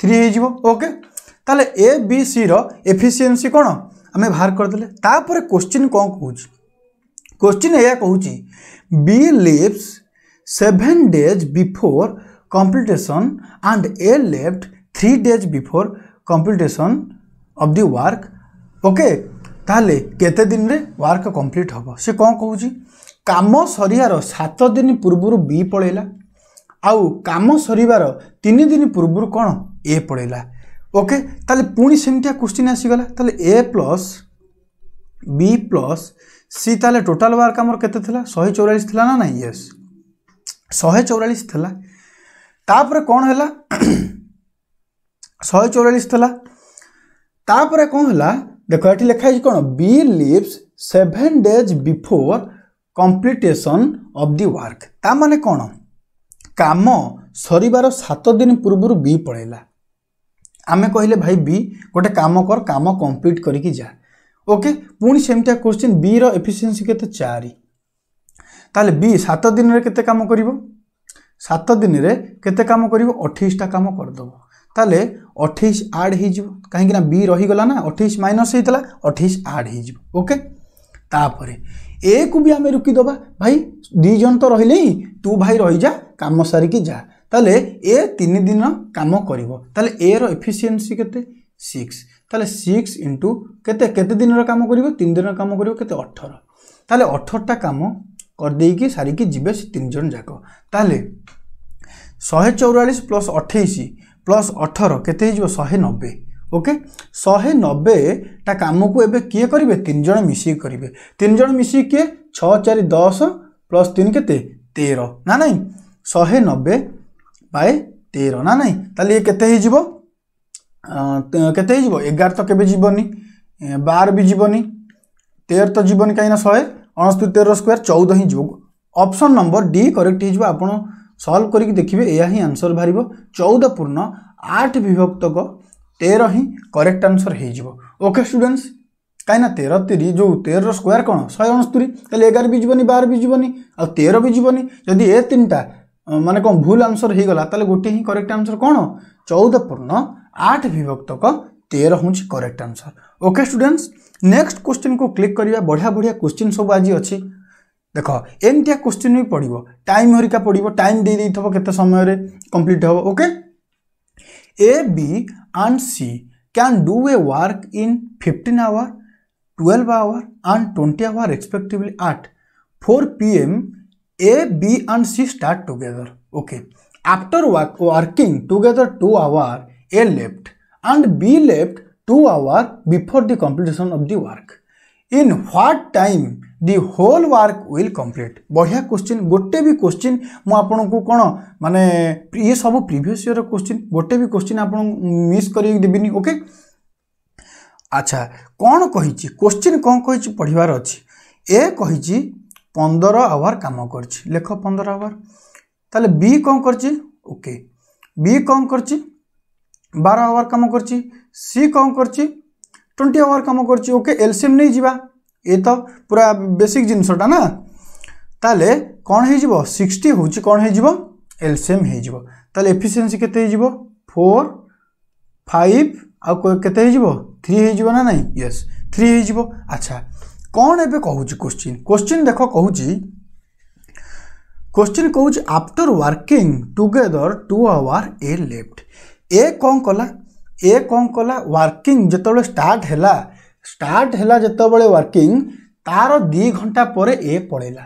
থ্রি হয়ে ওকে তাহলে এ বি সির এফিসিয়েন্সি কোণ আমি বাহার করেদেলে তাপরে কোশ্চিন কম কুচি কোশ্চিন এয়া কুচি B leaves seven days before competition and A left three days before competition of the work okay তাহলে কেতে দিনরে ওয়ার্ক কমপ্লিট হব সে কম কুচি କାମ ସରିବାର ସାତ ଦିନ ପୂର୍ବରୁ ବି ପଳେଇଲା ଆଉ କାମ ସରିବାର ତିନି ଦିନ ପୂର୍ବରୁ କ'ଣ ଏ ପଳେଇଲା ଓକେ ତାହେଲେ ପୁଣି ସେମିତିଆ କୋଶ୍ଚିନ୍ ଆସିଗଲା ତାହେଲେ A plus B plus C ତାହେଲେ ଟୋଟାଲ୍ ୱାର୍କ ଆମର କେତେ ଥିଲା ଶହେ ଚଉରାଳିଶ ଥିଲା ନା ନାହିଁ ୟେସ୍ ଶହେ ଚଉରାଳିଶ ଥିଲା ତାପରେ କ'ଣ ହେଲା ଶହେ ଚଉରାଳିଶ ଥିଲା ତାପରେ କ'ଣ ହେଲା ଦେଖ ଏଠି ଲେଖା ହେଇଛି କ'ଣ B leaves seven days before completion of the work ତା ମାନେ କ'ଣ କାମ ସରିବାର ସାତ ଦିନ ପୂର୍ବରୁ ବି ପଳେଇଲା ଆମେ କହିଲେ ଭାଇ ବି ଗୋଟେ କାମ କର କାମ କମ୍ପ୍ଲିଟ୍ କରିକି ଯା ଓକେ ପୁଣି ସେମିତିଆ କୋଶ୍ଚିନ୍ ବିର ଏଫିସିଏନ୍ସି କେତେ ଚାରି ତାହେଲେ ବି ସାତ ଦିନରେ କେତେ କାମ କରିବ ସାତ ଦିନରେ କେତେ କାମ କରିବ ଅଠେଇଶଟା କାମ କରିଦେବ ତାହେଲେ ଅଠେଇଶ ଆଡ଼ ହେଇଯିବ କାହିଁକିନା ବି ରହିଗଲା ନା ଅଠେଇଶ ମାଇନସ୍ ହେଇଥିଲା ଅଠେଇଶ ଆଡ଼ ହେଇଯିବ ଓକେ ତାପରେ ଏକୁ ବି ଆମେ ରୋକିଦେବା ଭାଇ ଦୁଇ ଜଣ ତ ରହିଲେ ହିଁ ତୁ ଭାଇ ରହିଯା କାମ ସାରିକି ଯା ତାହେଲେ ଏ ତିନି ଦିନ କାମ କରିବ ତାହେଲେ ଏର ଏଫିସିଏନ୍ସି କେତେ ସିକ୍ସ ତାହେଲେ ସିକ୍ସ ଇଣ୍ଟୁ କେତେ କେତେ ଦିନର କାମ କରିବ ତିନି ଦିନର କାମ କରିବ କେତେ ଅଠର ତାହେଲେ ଅଠରଟା କାମ କରିଦେଇକି ସାରିକି ଯିବେ ସେ ତିନି ଜଣ ଯାକ ତାହେଲେ ଶହେ ଚଉରାଳିଶ ପ୍ଲସ୍ ଅଠେଇଶ ପ୍ଲସ୍ ଅଠର କେତେ ହେଇଯିବ ଶହେ ନବେ ওকে ଶହେ ନବେଟା କାମକୁ ଏବେ କିଏ କରିବେ ତିନି ଜଣ ମିଶିକି କରିବେ ତିନି ଜଣ ମିଶିକି କିଏ ଛଅ ଚାରି ଦଶ ପ୍ଲସ୍ ତିନି କେତେ ତେର ନା ନାହିଁ ଶହେ ନବେ ବାଏ ତେର ନା ନାହିଁ ତାହେଲେ ଇଏ କେତେ ହେଇଯିବ କେତେ ହେଇଯିବ ଏଗାର ତ କେବେ ଯିବନି ବାର ବି ଯିବନି ତେର ତ ଯିବନି କାହିଁକିନା ଶହେ ଅଣସ୍ତରୀ ତେର ସ୍କୋୟାର ଚଉଦ ହିଁ ଯିବ ଅପସନ୍ ନମ୍ବର ଡି କରେକ୍ଟ ହେଇଯିବ ଆପଣ ସଲ୍ଭ କରିକି ଦେଖିବେ ଏହା ହିଁ ଆନ୍ସର୍ ବାହାରିବ ଚଉଦ ପୂର୍ଣ୍ଣ ଆଠ ବିଭକ୍ତକ তের হি করেক্ট আনসর হয়ে যাব ওকে স্টুডেন্টস କାହିଁକିନା ତେର ତିରି ଯେଉଁ ତେରର ସ୍କୋୟାର କ'ଣ ଶହେ ଅଣସ୍ତୁରି ତାହେଲେ ଏଗାର ବି ଯିବନି ବାର ବି ଯିବନି ଆଉ ତେର ବି ଯିବନି ଯଦି ଏ ତିନିଟା ମାନେ କ'ଣ ଭୁଲ ଆନ୍ସର ହେଇଗଲା ତାହେଲେ ଗୋଟିଏ ହିଁ କରେକ୍ଟ ଆନ୍ସର କ'ଣ ଚଉଦ ପୂର୍ଣ୍ଣ ଆଠ ବିଭକ୍ତକ ତେର ହେଉଛି correct answer okay students next କୋଶ୍ଚିନ୍କୁ କ୍ଲିକ୍ କରିବା ବଢ଼ିଆ ବଢ଼ିଆ କୋଶ୍ଚିନ୍ ସବୁ ଆଜି ଅଛି ଦେଖ ଏମିତିଆ କୋଶ୍ଚିନ୍ ବି ପଡ଼ିବ ଟାଇମ୍ ହରିକା ପଡ଼ିବ ଟାଇମ୍ ଦେଇଦେଇଥିବ କେତେ ସମୟରେ କମ୍ପ୍ଲିଟ୍ ହେବ okay A, B and C can do a work in 15 hour, 12 hour and 20 hour respectively at 4 pm A, B and C start together. Okay. After work, working together 2 hour, A left and B left 2 hour before the completion of the work. In what time the whole work will complete ବଢ଼ିଆ question ଗୋଟେ ବି question ମୁଁ ଆପଣଙ୍କୁ କ'ଣ ମାନେ ଇଏ ସବୁ previous ଇୟର୍ର question ଗୋଟେ ବି କୋଶ୍ଚିନ୍ ଆପଣଙ୍କୁ ମିସ୍ କରିକି ଦେବିନି ଓକେ ଆଚ୍ଛା କ'ଣ କହିଛି କୋଶ୍ଚିନ୍ କ'ଣ କହିଛି ପଢ଼ିବାର ଅଛି ଏ କହିଛି ପନ୍ଦର ଆୱାର କାମ କରିଛି ଲେଖ ପନ୍ଦର ଆୱାର ତାହେଲେ ବି କ'ଣ କରିଛି ଓକେ ବି କ'ଣ କରିଛି ବାର ଆୱାର କାମ କରିଛି ସି କ'ଣ କରିଛି ଟ୍ୱେଣ୍ଟି ଆୱାର କାମ କରିଛି ଓକେ ଏଲସିଏମ୍ ନେଇଯିବା ଏ ତ ପୁରା ବେସିକ୍ ଜିନିଷଟା ନା ତାହେଲେ କ'ଣ ହେଇଯିବ ସିକ୍ସଟି ହେଉଛି କ'ଣ ହେଇଯିବ ଏଲ୍ସିଏମ୍ ହେଇଯିବ ତାହେଲେ ଏଫିସିଏନ୍ସି କେତେ ହେଇଯିବ ଫୋର୍ ଫାଇଭ୍ ଆଉ କେତେ ହେଇଯିବ থ্রি হয়ে না নাই ইয়েস থ্রি হয়ে আচ্ছা কণ এবে কুচি কোশ্চিন কোশ্চিন দেখ কুচি কোশ্চিন কুচি after working together two hour A left A কম কলা এ কম কলা ওয়ার্কিং যেতবে স্টার্ট হেলা ଷ୍ଟାର୍ଟ ହେଲା ଯେତେବେଳେ ୱାର୍କିଂ ତା'ର ଦୁଇ ଘଣ୍ଟା ପରେ ଏ ପଳେଇଲା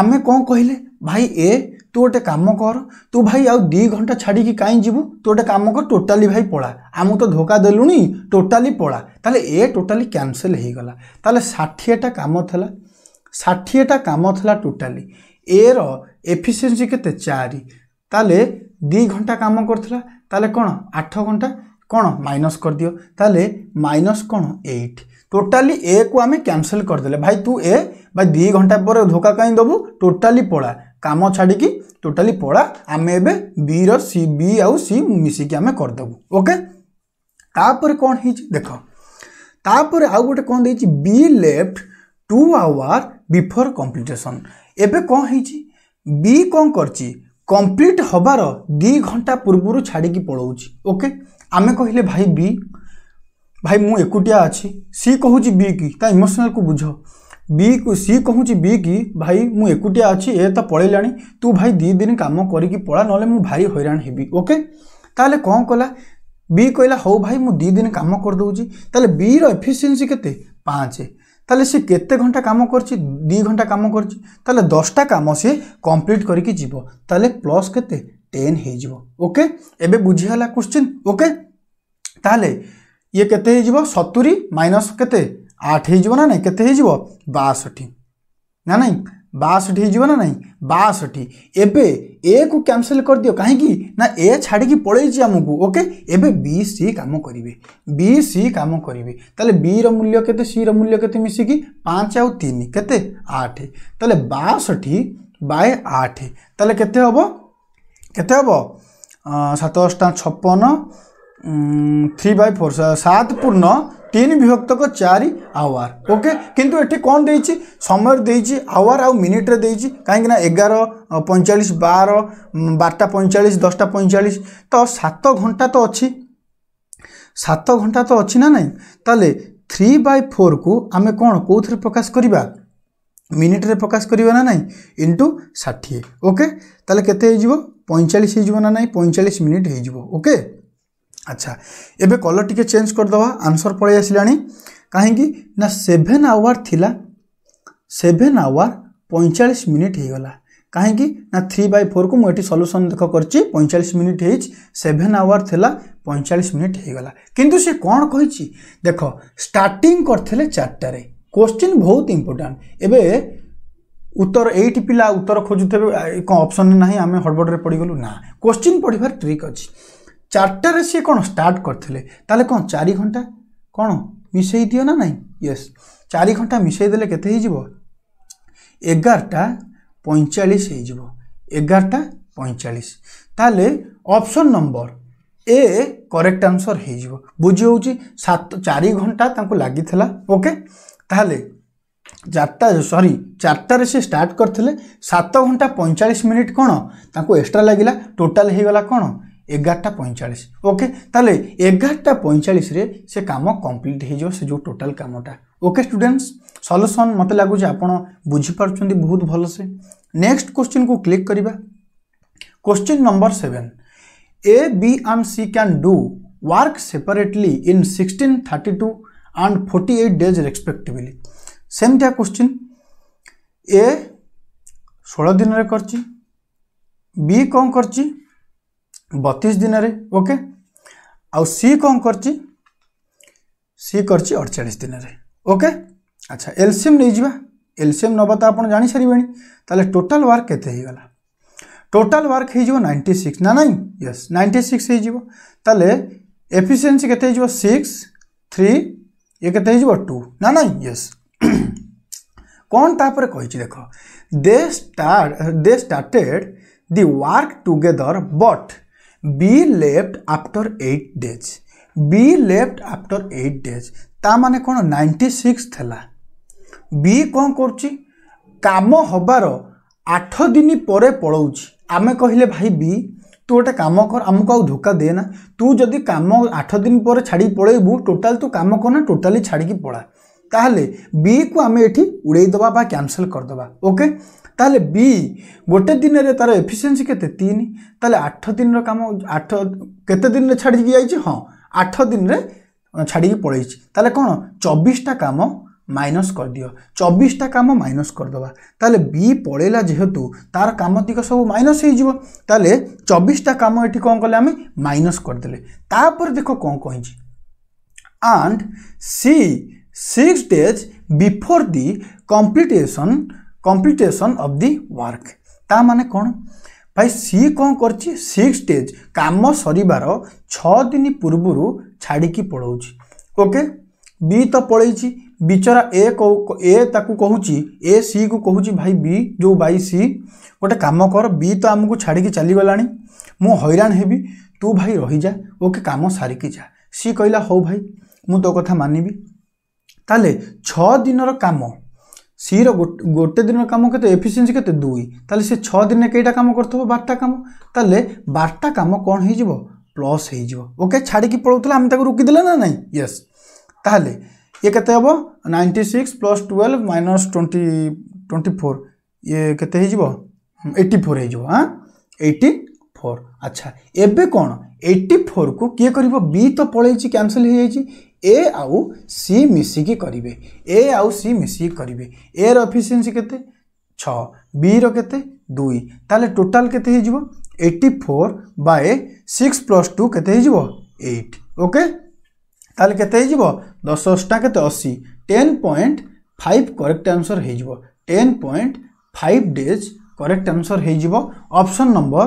ଆମେ କ'ଣ କହିଲେ ଭାଇ ଏ ତୁ ଗୋଟେ କାମ କର ତୁ ଭାଇ ଆଉ ଦୁଇ ଘଣ୍ଟା ଛାଡ଼ିକି କାହିଁ ଯିବୁ ତୁ ଗୋଟେ କାମ କର ଟୋଟାଲି ଭାଇ ପଳା ଆମକୁ ତ ଧୋକା ଦେଲୁଣି ଟୋଟାଲି ପଳା ତାହେଲେ ଏ ଟୋଟାଲି କ୍ୟାନସେଲ୍ ହେଇଗଲା ତାହେଲେ ଷାଠିଏଟା କାମ ଥିଲା ଷାଠିଏଟା କାମ ଥିଲା ଟୋଟାଲି ଏର ଏଫିସିଏନ୍ସି କେତେ ଚାରି ତାହେଲେ ଦୁଇ ଘଣ୍ଟା କାମ କରୁଥିଲା ତାହେଲେ କ'ଣ ଆଠ ଘଣ୍ଟା কোণ মাইনস করদিও তাহলে মাইনস কোণ এইট টোটালি এ কু আমি ক্যানসেল করদেলে ভাই তু এ ভাই দুই ঘন্টা পরে ধোকা কাই দেবু টোটালি পড়া কাম ছাড়িকি টোটালি পড়া আমি এবে বি র সি বি আউ সি মিশিকি আমি করদেবু ওকে তাপরে কোণ হয়েছে দেখ তাপরে আউ গোটে কোণ দিয়েছি B left two hour before completion এবে কোণ হয়েছি বি কোণ করছি কমপ্লিট হবার দুই ঘন্টা পূর্বর ছাড়িকি পড়াউছি ওকে ଆମେ କହିଲେ ଭାଇ ବି ଭାଇ ମୁଁ ଏକୁଟିଆ ଅଛି ସି କହୁଛି ବି କି ତା ଇମୋସନାଲକୁ ବୁଝ ବି ସି କହୁଛି ବି କି ଭାଇ ମୁଁ ଏକୁଟିଆ ଅଛି ଏ ତ ପଳେଇଲାଣି ତୁ ଭାଇ ଦୁଇ ଦିନ କାମ କରିକି ପଳା ନହେଲେ ମୁଁ ଭାରି ହଇରାଣ ହେବି ଓକେ ତାହେଲେ କ'ଣ କଲା ବି କହିଲା ହଉ ଭାଇ ମୁଁ ଦୁଇ ଦିନ କାମ କରିଦେଉଛି ତାହେଲେ ବିର ଏଫିସିଏନ୍ସି କେତେ ପାଞ୍ଚ ତାହେଲେ ସେ କେତେ ଘଣ୍ଟା କାମ କରିଛି ଦୁଇ ଘଣ୍ଟା କାମ କରିଛି ତାହେଲେ ଦଶଟା କାମ ସିଏ କମ୍ପ୍ଲିଟ୍ କରିକି ଯିବ ତାହେଲେ ପ୍ଲସ୍ କେତେ टेन होके एवं बुझीगला क्वेश्चन ओके ताले ये केते सतुरी माइनस के आठ हो ना के बासठी ना ना बासठ होना ना बासठी एबे ए को कैनसल कर दियो कहीं ना ए छाड़ी पलैची आमको ओके एबे बी सी कम करेंगे बी सी कम करेंगे तेल बी रूल्य सी रूल्य मिसिकी पाँच आन के आठ तेल बासठी बाय आठ तेल के କେତେ ହେବ ସାତ ଦଶଟା ଛପନ ଥ୍ରୀ ବାଇ ଫୋର୍ ସାତ ପୂର୍ଣ୍ଣ ତିନି ବିଭକ୍ତକ ଚାରି ଆୱାର ଓକେ କିନ୍ତୁ ଏଠି କ'ଣ ଦେଇଛି ସମୟରେ ଦେଇଛି ଆୱାର ଆଉ ମିନିଟ୍ରେ ଦେଇଛି କାହିଁକିନା ଏଗାର ପଇଁଚାଳିଶ ବାର ବାରଟା ପଇଁଚାଳିଶ ଦଶଟା ପଇଁଚାଳିଶ ତ ସାତ ଘଣ୍ଟା ତ ଅଛି ସାତ ଘଣ୍ଟା ତ ଅଛି ନା ନାହିଁ ତାହେଲେ ଥ୍ରୀ ବାଇ ଫୋର୍କୁ ଆମେ କ'ଣ କେଉଁଥିରେ ପ୍ରକାଶ କରିବା ମିନିଟ୍ରେ ପ୍ରକାଶ କରିବା ନା ନାହିଁ ଇଣ୍ଟୁ ଷାଠିଏ ଓକେ ତାହେଲେ କେତେ ହେଇଯିବ ପଇଁଚାଳିଶ ହେଇଯିବ ନା ନାହିଁ ପଇଁଚାଳିଶ ମିନିଟ୍ ହେଇଯିବ ଓକେ ଆଚ୍ଛା ଏବେ କଲର୍ ଟିକେ ଚେଞ୍ଜ କରିଦେବା ଆନ୍ସର୍ ପଳେଇ ଆସିଲାଣି କାହିଁକି ନା ସେଭେନ୍ ଆୱାର ଥିଲା ସେଭେନ୍ ଆୱାର ପଇଁଚାଳିଶ ମିନିଟ୍ ହେଇଗଲା କାହିଁକି ନା ଥ୍ରୀ ବାଇ ଫୋର୍କୁ ମୁଁ ଏଠି ସଲ୍ୟୁସନ୍ ଦେଖ କରିଛି ପଇଁଚାଳିଶ ମିନିଟ୍ ହେଇଛି ସେଭେନ୍ ଆୱାର ଥିଲା ପଇଁଚାଳିଶ ମିନିଟ୍ ହେଇଗଲା କିନ୍ତୁ ସେ କ'ଣ କହିଛି ଦେଖ ଷ୍ଟାର୍ଟିଂ କରିଥିଲେ ଚାରିଟାରେ କୋଶ୍ଚିନ୍ ବହୁତ ଇମ୍ପୋର୍ଟାଣ୍ଟ ଏବେ উত্তর এইটি পিলা উত্তর খোঁজুথে କ'ଣ অପସନ୍ ନାହିଁ ଆମେ ହଡ଼ବଡ଼ରେ ପଡ଼ିଗଲୁ ନା କୋଶ୍ଚିନ୍ ପଢ଼ିବାର ଟ୍ରିକ୍ ଅଛି ଚାରିଟାରେ ସିଏ କ'ଣ ଷ୍ଟାର୍ଟ କରିଥିଲେ ତାହେଲେ କ'ଣ ଚାରି ଘଣ୍ଟା କ'ଣ ମିଶାଇ ଦିଅ ନା ନାହିଁ ୟେସ୍ ଚାରି ଘଣ୍ଟା ମିଶାଇ ଦେଲେ କେତେ ହେଇଯିବ ଏଗାରଟା ପଇଁଚାଳିଶ ହେଇଯିବ ଏଗାରଟା ପଇଁଚାଳିଶ ତାହେଲେ option number A correct answer ହେଇଯିବ ବୁଝି ହେଉଛି ସାତ ଚାରି ଘଣ୍ଟା ତାଙ୍କୁ ଲାଗିଥିଲା ଓକେ ତାହେଲେ चार्टा सरी चार्टे से स्टार्ट करते सत घंटा पैंचाश मिनिट कौन ताको एक्सट्रा लगे टोटाल होगा कौन एगारटा पैंचाश ओके ताले एगारटा पैंचाश्रे से कम कम्प्लीट हो जो टोटाल कमटा ओके स्टूडेंट्स सल्यूसन मत लगुच बुझीप बहुत भलसे नेक्स्ट क्वेश्चन को क्लिक करवा question number seven A B and C can do work separately in sixteen thirty two and forty eight days respectively सेमटा क्वेश्चन ए षोलह दिन बी कौन कर बतीस दिन रे ओके सी कौन कर सी कर अड़चाश दिन रे ओके अच्छा एलसीएम नहीं जावा एलसीएम नब तो आप जा सारे तेल टोटाल वार्क केतला टोटाल वार्क हो सिक्स ना ना यस नाइंटी सिक्स तेल एफिसीयसी के सिक्स थ्री ये के टू ना ना यस କ'ଣ ତାପରେ କହିଛି ଦେଖ they start they started the work together but B left after eight days B left after eight days ତା ମାନେ କ'ଣ ନାଇଣ୍ଟି ସିକ୍ସ ଥିଲା ବି କ'ଣ କରୁଛି କାମ ହେବାର ଆଠ ଦିନ ପରେ ପଳାଉଛି ଆମେ କହିଲେ ଭାଇ ବି ତୁ ଗୋଟେ କାମ କର ଆମକୁ ଆଉ ଧୋକା ଦେ ନା ତୁ ଯଦି କାମ ଆଠ ଦିନ ପରେ ଛାଡ଼ିକି ପଳେଇବୁ ଟୋଟାଲ ତୁ କାମ କରନା ଟୋଟାଲି ଛାଡ଼ିକି ପଳା তাহলে বি কু আমি এটি উড়াইদেবা বা ক্যানসেল করদেবা ওকে তাহলে বি গোটে দিনের তার এফিসিয়েন্সি কেতে তিন তাহলে আঠ দিনর কাম আঠ কেতে দিনের ছাড়িকি যাইছি হ্যাঁ আঠ দিনের ছাড়িকি পড়াইছি তাহলে কোণ চব্বিশটা কাম মাইনস করদিও চব্বিশটা কাম মাইনস করদেবা তাহলে বি পড়াইলা যেহেতু তার কাম দিক সব মাইনস হয়ে তাহলে চব্বিশটা কাম এটি কম কলে আমি মাইনস করদেলে তাপরে দেখো কম কহিছি and C six days before the completion completion of the work ତା ମାନେ କ'ଣ ଭାଇ ସିଏ କ'ଣ କରିଛି ସିକ୍ସ ଡେଜ୍ କାମ ସରିବାର ଛଅ ଦିନ ପୂର୍ବରୁ ଛାଡ଼ିକି ପଳାଉଛି ଓକେ ବି ତ ପଳେଇଛି ବିଚରା ଏ ଏ ତାକୁ କହୁଛି ଏ ସିକୁ କହୁଛି ଭାଇ ବି ଯେଉଁ ବାଇ ସି ଗୋଟେ କାମ କର ବି ତ ଆମକୁ ଛାଡ଼ିକି ଚାଲିଗଲାଣି ମୁଁ ହଇରାଣ ହେବି ତୁ ଭାଇ ରହିଯା ଓକେ କାମ ସାରିକି ଯା ସି କହିଲା ହଉ ଭାଇ ମୁଁ ତୋ କଥା ମାନିବି তাহলে ছ দিনর কাম সির গোটে দিনর কাম কেতে এফিসিয়েন্সি কেতে দুই তাহলে সে ছ দিনে কেইটা কাম করতে হবে বারটা কাম তাহলে বারটা কাম কম হয়ে যাব প্লস হয়ে যাব ওকে ছাড়িকি পড়াও আমি তাকে রুকিদেলে না নাই ইয়েস তাহলে ইয়ে কেতে হব ninety six plus twelve minus twenty twenty four ইয়ে কেতে হয়ে যাব এইটি ফোর হয়ে যাব হ্যাঁ এইটি ফোর আচ্ছা এবে কোণ এইটি ফোর কু কিয়ে করব বি তো পলাইছি ক্যানসেল হয়ে যাই ଏ ଆଉ ସି ମିଶିକି କରିବେ ଏ ଆଉ ସି ମିଶିକି କରିବେ ଏର ଏଫିସିଏନ୍ସି କେତେ ଛଅ ବିର କେତେ ଦୁଇ ତାହେଲେ ଟୋଟାଲ୍ କେତେ ହେଇଯିବ eighty four by six plus two କେତେ ହେଇଯିବ ଏଇଟ୍ ଓକେ ତାହେଲେ କେତେ ହେଇଯିବ ଦଶ ଅଷ୍ଟା କେତେ ଅଶୀ ten point five correct answer ହେଇଯିବ ten point five days correct answer ହେଇଯିବ ଅପସନ୍ ନମ୍ବର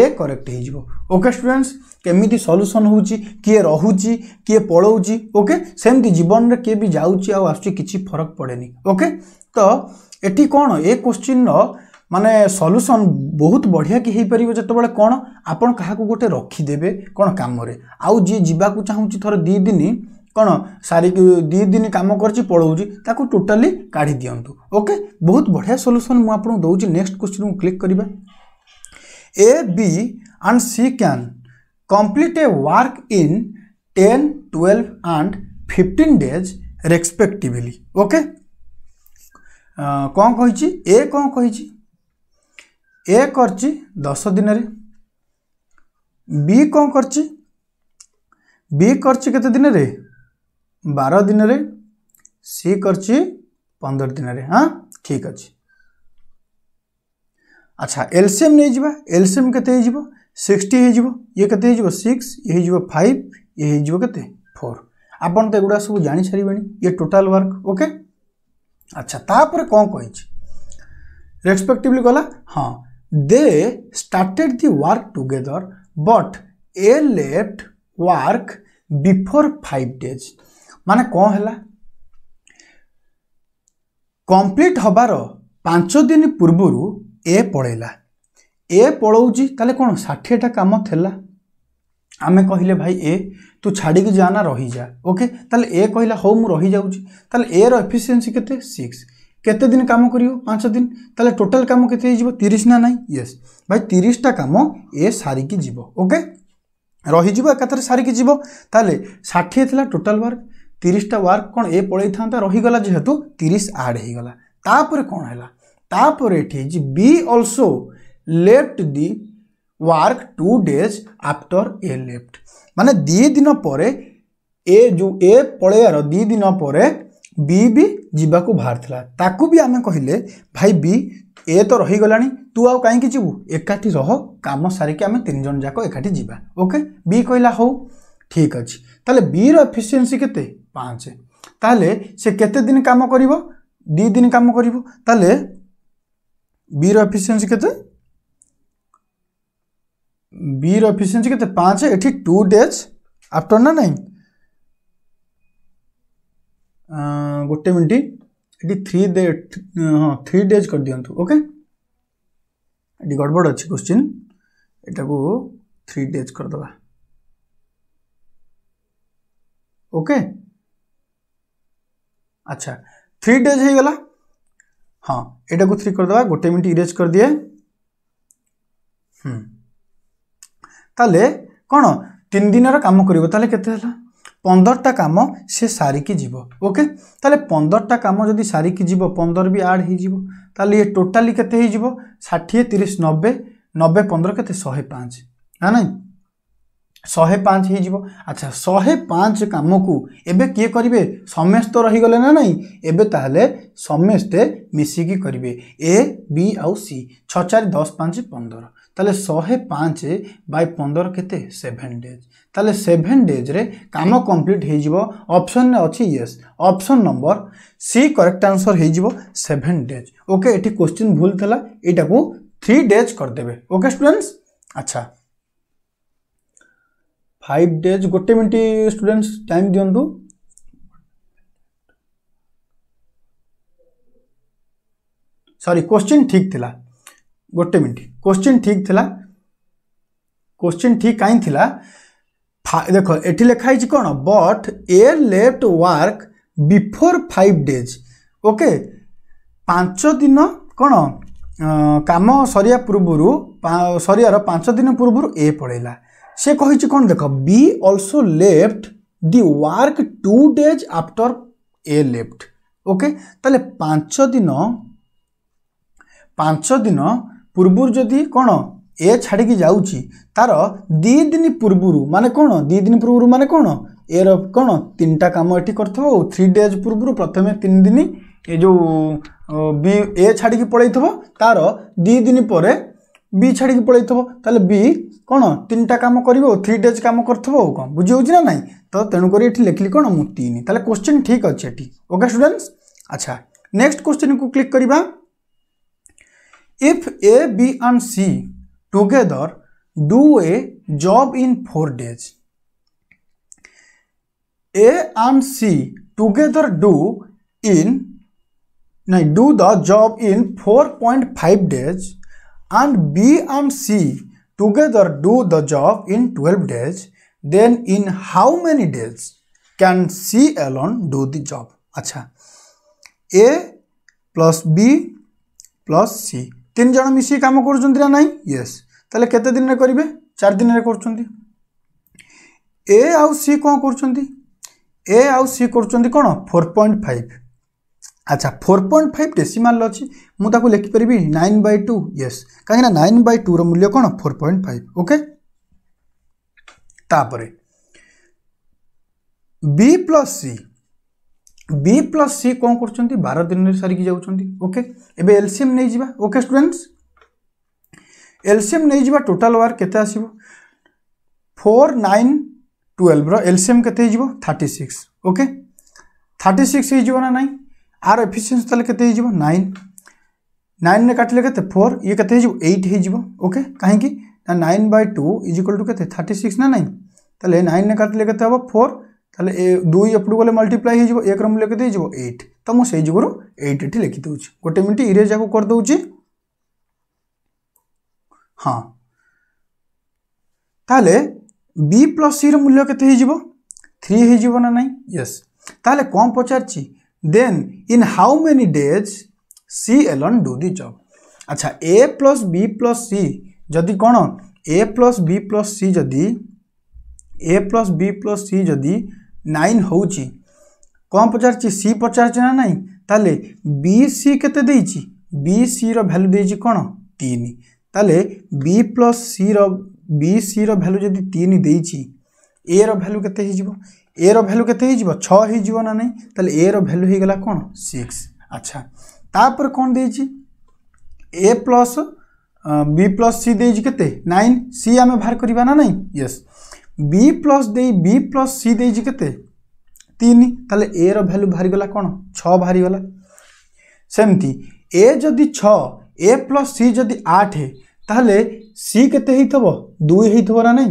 ଏ କରେକ୍ଟ ହେଇଯିବ ଓକେ ଷ୍ଟୁଡେଣ୍ଟସ୍ কেমিতি সলুসন হচ্ছে কি রুচি কি পলাউছি ওকে সেমতি জীবনরে কি বি যাচ্ছি আসছে কিছু ফরক পড়েনি ওকে তো এটি কোণ এ কোশ্চিন্র মানে সলুসন বহুত বঢ়িয়া কি হইপারিব যেতবেলে কোণ আপন কাহাকু গোটে রখিদেবে কোণ কামরে আউ যে যাওয়া চাহুছি থর দুই দিন কোণ সারিকি দুই দিন কাম করছি পড়াউছি তাকে টোটালি কাঢ়ি দিও ওকে বহুত বঢ়িয়া সলুসন মু আপনার দৌছি নেক্সট কোশ্চিন ক্লিক করা A B and C can complete a work in 10, 12 and 15 days respectively. Okay? कौन कही ए कौन कही ए कर दस दिन रे बी कौन कर बी कर दिन रे बार दिन रे सी कर पंदर दिन रे हाँ ठीक अच्छे अच्छा एलसीएम नहीं जा एलसीएम के सिक्सटी ये कैसे सिक्स ये फाइव ये कैसे फोर आपन तो एगुड़ा सब जान सारे ये टोटाल वर्क ओके अच्छा तापर कौन कही रेस्पेक्टिवली गला हाँ they started the work together but A left work before five days मान कौन है कम्प्लीट हबार पांच दिन पूर्व ए पड़ेगा ଏ ପଳାଉଛି ତାହେଲେ କ'ଣ ଷାଠିଏଟା କାମ ଥିଲା ଆମେ କହିଲେ ଭାଇ ଏ ତୁ ଛାଡ଼ିକି ଯା ନା ରହିଯା ଓକେ ତାହେଲେ ଏ କହିଲା ହଉ ମୁଁ ରହିଯାଉଛି ତାହେଲେ ଏର ଏଫିସିଏନ୍ସି କେତେ ସିକ୍ସ କେତେ ଦିନ କାମ କରିବ ପାଞ୍ଚ ଦିନ ତାହେଲେ ଟୋଟାଲ୍ କାମ କେତେ ହେଇଯିବ ତିରିଶ ନା ନାହିଁ ୟେସ୍ ଭାଇ ତିରିଶଟା କାମ ଏ ସାରିକି ଯିବ ଓକେ ରହିଯିବ ଏକାଥରେ ସାରିକି ଯିବ ତାହେଲେ ଷାଠିଏ ଥିଲା ଟୋଟାଲ୍ ୱାର୍କ ତିରିଶଟା ୱାର୍କ କ'ଣ ଏ ପଳେଇଥାନ୍ତା ରହିଗଲା ଯେହେତୁ ତିରିଶ ଆଡ଼୍ ହେଇଗଲା ତାପରେ କ'ଣ ହେଲା ତାପରେ ଏଠି ହେଇଛି B also left the work two days after a left মানে ଦୁଇ ଦିନ ପରେ ଏ ଯେଉଁ ଏ ପଳେଇବାର ଦୁଇ ଦିନ ପରେ ବି ବି ଯିବାକୁ ବାହାରିଥିଲା ତାକୁ ବି ଆମେ କହିଲେ ଭାଇ ବି ଏ ତ ରହିଗଲାଣି ତୁ ଆଉ କାହିଁକି ଯିବୁ ଏକାଠି ରହ କାମ ସାରିକି ଆମେ ତିନି ଜଣ ଯାକ ଏକାଠି ଯିବା ଓକେ ବି କହିଲା ହଉ ଠିକ୍ ଅଛି ତାହେଲେ ବିର ଏଫିସିଏନ୍ସି କେତେ ପାଞ୍ଚ ତାହେଲେ ସେ କେତେ ଦିନ କାମ କରିବ ଦୁଇ ଦିନ କାମ କରିବ ତାହେଲେ ବିର ଏଫିସିଏନ୍ସି କେତେ বির এফিসিয়েন্সি কেতে পাঁচ এটি টু ডেজ আফটর না নাই গোটে মিনিট এটি থ্রি ডে হ্যাঁ থ্রি ডেজ করে দিও ওকে এটি গড়বড় অছি কোশ্চিন এটাকু থ্রি ডেজ করদেবা ওকে আচ্ছা থ্রি ডেজ হয়ে গলা হ্যাঁ এটাকে থ্রি করে দেওয়া গোটে মিনিট ইরেজ করে দিয়ে হুম ତାହେଲେ କ'ଣ ତିନି ଦିନର କାମ କରିବ ତାହେଲେ କେତେ ହେଲା ପନ୍ଦରଟା କାମ ସେ ସାରିକି ଯିବ ଓକେ ତାହେଲେ ପନ୍ଦରଟା କାମ ଯଦି ସାରିକି ଯିବ ପନ୍ଦର ବି ଆଡ଼୍ ହୋଇଯିବ ତାହେଲେ ଇଏ ଟୋଟାଲି କେତେ ହୋଇଯିବ ଷାଠିଏ ତିରିଶ ନବେ ନବେ ପନ୍ଦର କେତେ ଶହେ ପାଞ୍ଚ ନା ନାଇଁ ଶହେ ପାଞ୍ଚ ହୋଇଯିବ ଆଚ୍ଛା ଶହେ ପାଞ୍ଚ କାମକୁ ଏବେ କିଏ କରିବେ ସମସ୍ତେ ରହିଗଲେ ନା ନାହିଁ ଏବେ ତାହେଲେ ସମସ୍ତେ ମିଶିକି କରିବେ ଏ ବି ଆଉ ସି ଛଅ ଚାରି ଦଶ ପାଞ୍ଚ ପନ୍ଦର ତାହେଲେ ଶହେ ପାଞ୍ଚ ବାଇ ପନ୍ଦର କେତେ ସେଭେନ୍ ଡେଜ୍ ତାହେଲେ ସେଭେନ୍ ଡେଜ୍ରେ କାମ କମ୍ପ୍ଲିଟ୍ ହେଇଯିବ ଅପସନ୍ରେ ଅଛି yes option number C correct answer ହେଇଯିବ ସେଭେନ୍ ଡେଜ୍ ଓକେ ଏଠି କୋଶ୍ଚିନ୍ ଭୁଲ ଥିଲା ଏଇଟାକୁ থ্রি ডেজ করেদেবে ওকে স্টুডেন্টস আচ্ছা ফাইভ ডেজ গোটে মিনিট স্টুডেন্টস টাইম দিও সরি কোশ্চিন ঠিক লা ଗୋଟେ ମିନିଟ୍ କୋଶ୍ଚିନ୍ ଠିକ୍ ଥିଲା କୋଶ୍ଚିନ୍ ଠିକ୍ କାହିଁ ଥିଲା ଦେଖ ଏଠି ଲେଖା ହେଇଛି କ'ଣ but A left work before five days okay ପାଞ୍ଚ ଦିନ କ'ଣ କାମ ସରିବା ପୂର୍ବରୁ ସରିବାର ପାଞ୍ଚ ଦିନ ପୂର୍ବରୁ ଏ ପଳେଇଲା ସେ କହିଛି କ'ଣ ଦେଖ B also left the work two days after A left okay ତାହେଲେ ପାଞ୍ଚ ଦିନ ପାଞ୍ଚ ଦିନ ପୂର୍ବରୁ ଯଦି କ'ଣ ଏ ଛାଡ଼ିକି ଯାଉଛି ତା'ର ଦୁଇ ଦିନ ପୂର୍ବରୁ ମାନେ କ'ଣ ଦୁଇ ଦିନ ପୂର୍ବରୁ ମାନେ କ'ଣ ଏର କ'ଣ ତିନିଟା କାମ ଏଠି କରିଥିବ ଆଉ ଥ୍ରୀ ଡେଜ୍ ପୂର୍ବରୁ ପ୍ରଥମେ ତିନି ଦିନ ଏ ଯେଉଁ ବି ଏ ଛାଡ଼ିକି ପଳାଇଥିବ ତା'ର ଦୁଇ ଦିନ ପରେ ବି ଛାଡ଼ିକି ପଳାଇଥିବ ତାହେଲେ ବି କ'ଣ ତିନିଟା କାମ କରିବ ଆଉ ଥ୍ରୀ ଡେଜ୍ କାମ କରିଥିବ ଆଉ କ'ଣ ବୁଝି ହେଉଛି ନା ନାହିଁ ତ ତେଣୁକରି ଏଠି ଲେଖିଲି କ'ଣ ମୁଁ ତିନି ତାହେଲେ କୋଶ୍ଚିନ୍ ଠିକ୍ ଅଛି ଏଠି ଓକେ ଷ୍ଟୁଡେଣ୍ଟସ୍ ଆଚ୍ଛା ନେକ୍ସଟ କୋଶ୍ଚିନ୍କୁ କ୍ଲିକ୍ କରିବା If A, B and C together do a job in 4 days. A and C together do in now do the job in 4.5 days and B and C together do the job in 12 days then in how many days can C alone do the job? अच्छा A plus B plus C তিন জন মিশি কাম করছেন না নাই yes তাহলে কেতে দিনে করবে চার দিনে করছেন এ আউ সি কম করছেন এ আউ সি করছেন কোণ ফোর পয়েন্ট ফাইভ আচ্ছা ফোর পয়েন্ট ফাইভ ডেসিমাল অছি মু তাকে লেখিপারি নাইন বাই টু ইয়েস কাহিঁকি না নাইন বাই টুর মূল্য কোণ ফোর পয়েন্ট ফাইভ ওকে তাপরে B plus C B plus C कौन कर बार दिन में सारिकी जाके एलसीएम नहीं जा ओके स्टूडेंट्स एलसीएम नहीं जा टोटाल वार के आस फोर नाइन टुवेल्व रलसीएम के thirty six okay thirty six हो ना आर एफिसीयस के नाइन नाइन में काटिले के फोर ये के एट होके कहीं nine by two is equal two के थर्टी सिक्स ना नाइन तेल नाइन में काटिले के फोर तेल दुई एपट गले मल्टीप्लाई हो एक रूम लिखे एट तो मुझे से जुगर एट इटे लिखिदे गोटे मिनट इरेज आपको करदे हाँ तेल बी प्लस सी रूल्य थ्री हो ना ना यस ताल कौन पचार then in how many days C alone do the job अच्छा A plus B plus C जदि कौन A plus B plus C जदि A plus B plus C जदि ନାଇନ୍ ହେଉଛି କ'ଣ ପଚାରିଛି ସି ପଚାରିଛି ନା ନାହିଁ ତାହେଲେ ବି ସି କେତେ ଦେଇଛି ବି ସିର ଭ୍ୟାଲୁ ଦେଇଛି କ'ଣ ତିନି ତାହେଲେ ବି ପ୍ଲସ୍ ସିର ବି ସିର ଭ୍ୟାଲୁ ଯଦି ତିନି ଦେଇଛି ଏର ଭ୍ୟାଲୁ କେତେ ହେଇଯିବ ଏର ଭ୍ୟାଲୁ କେତେ ହେଇଯିବ ଛଅ ହେଇଯିବ ନା ନାହିଁ ତାହେଲେ ଏର ଭ୍ୟାଲୁ ହେଇଗଲା କ'ଣ ସିକ୍ସ ଆଚ୍ଛା ତାପରେ କ'ଣ ଦେଇଛି A plus B plus C ଦେଇଛି କେତେ ନାଇନ୍ ସି ଆମେ ବାହାର କରିବା ନା ନାହିଁ ୟେସ୍ বি প্লস দিয়ে বি প্লস সি দিয়েছি কেতে তিন তাহলে এ র ভ্যালু বাহারিগলা কোণ ছ বাহারিগলা সেমতি এ যদি ছ এ প্লস সি যদি আঠ তাহলে সি কেতে হইথব দুই হইথব না নাই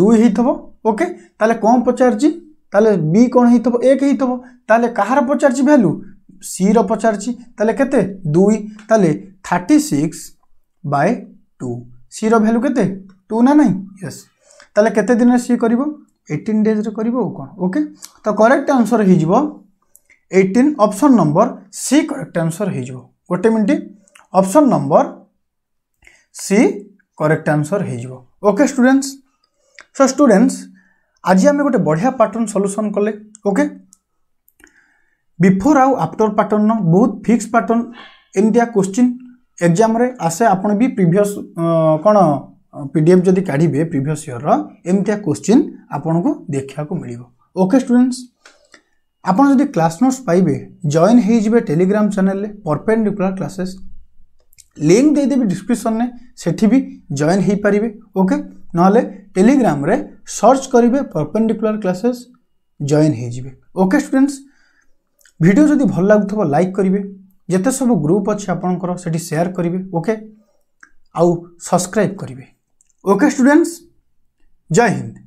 দুই হইথব ওকে তাহলে কম পচারছি তাহলে বি কোণ হইথব এক হইথব তাহলে কাহার পচারছি ভ্যালু সি র পচারছি তাহলে কেতে দুই তাহলে thirty six by two C র ভ্যালু কেতে টু না নাই ইয়েস তাহলে কেতে দিনে সি করব এইটিন ডেজ্রে করব ও কোণ ওকে তো করেক্ট আনসর হয়ে eighteen option number C correct answer হয়ে গোটে minute option number C correct answer হয়ে ওকে স্টুডেন্টস সো স্টুডেন্টস আজ আমি গোটে বঢ়িয়া প্যাটর্ন সলুসন কলে ওকে বিফোর আউ আফটর প্যাটর্ন বহুত ফিক্স প্যাটর্ন ଏମିତିଆ କୋଶ୍ଚିନ୍ ଏକ୍ଜାମ୍ରେ ଆସେ ଆପଣ ବି ପ୍ରିଭିୟସ୍ କ'ଣ পিডিএম যদি কাঢ়িবে প্রিভিয়াস ইয়ারৰ এমতিয়া কোৱেশ্চন আপোনাক দেখিবকো مليব ওকে স্টুডেন্টস আপোন যদি ক্লাছ নোটছ পাইবে জয়েন হ'ই যাব টেলিগ্রাম চানেল পৰপেন্ডিকুলার ক্লাসেছ লিংক দি দিবি ডেসক্রিপচন নে সেঠীবি জয়েন হ'ই পাবিবে ওকে নহলে টেলিগ্রাম ৰে সার্চ কৰিবে পৰপেন্ডিকুলার ক্লাসেছ জয়েন হ'ই জিব ওকে স্টুডেন্টস ভিডিও যদি ভাল লাগুতক লাইক কৰিবে জেতে সব গ্রুপ আছে আপোনকৰ সেঠী শেয়ার কৰিবে ওকে আৰু সাবস্ক্রাইব কৰিবে ओके स्टूडेंट्स जय हिंद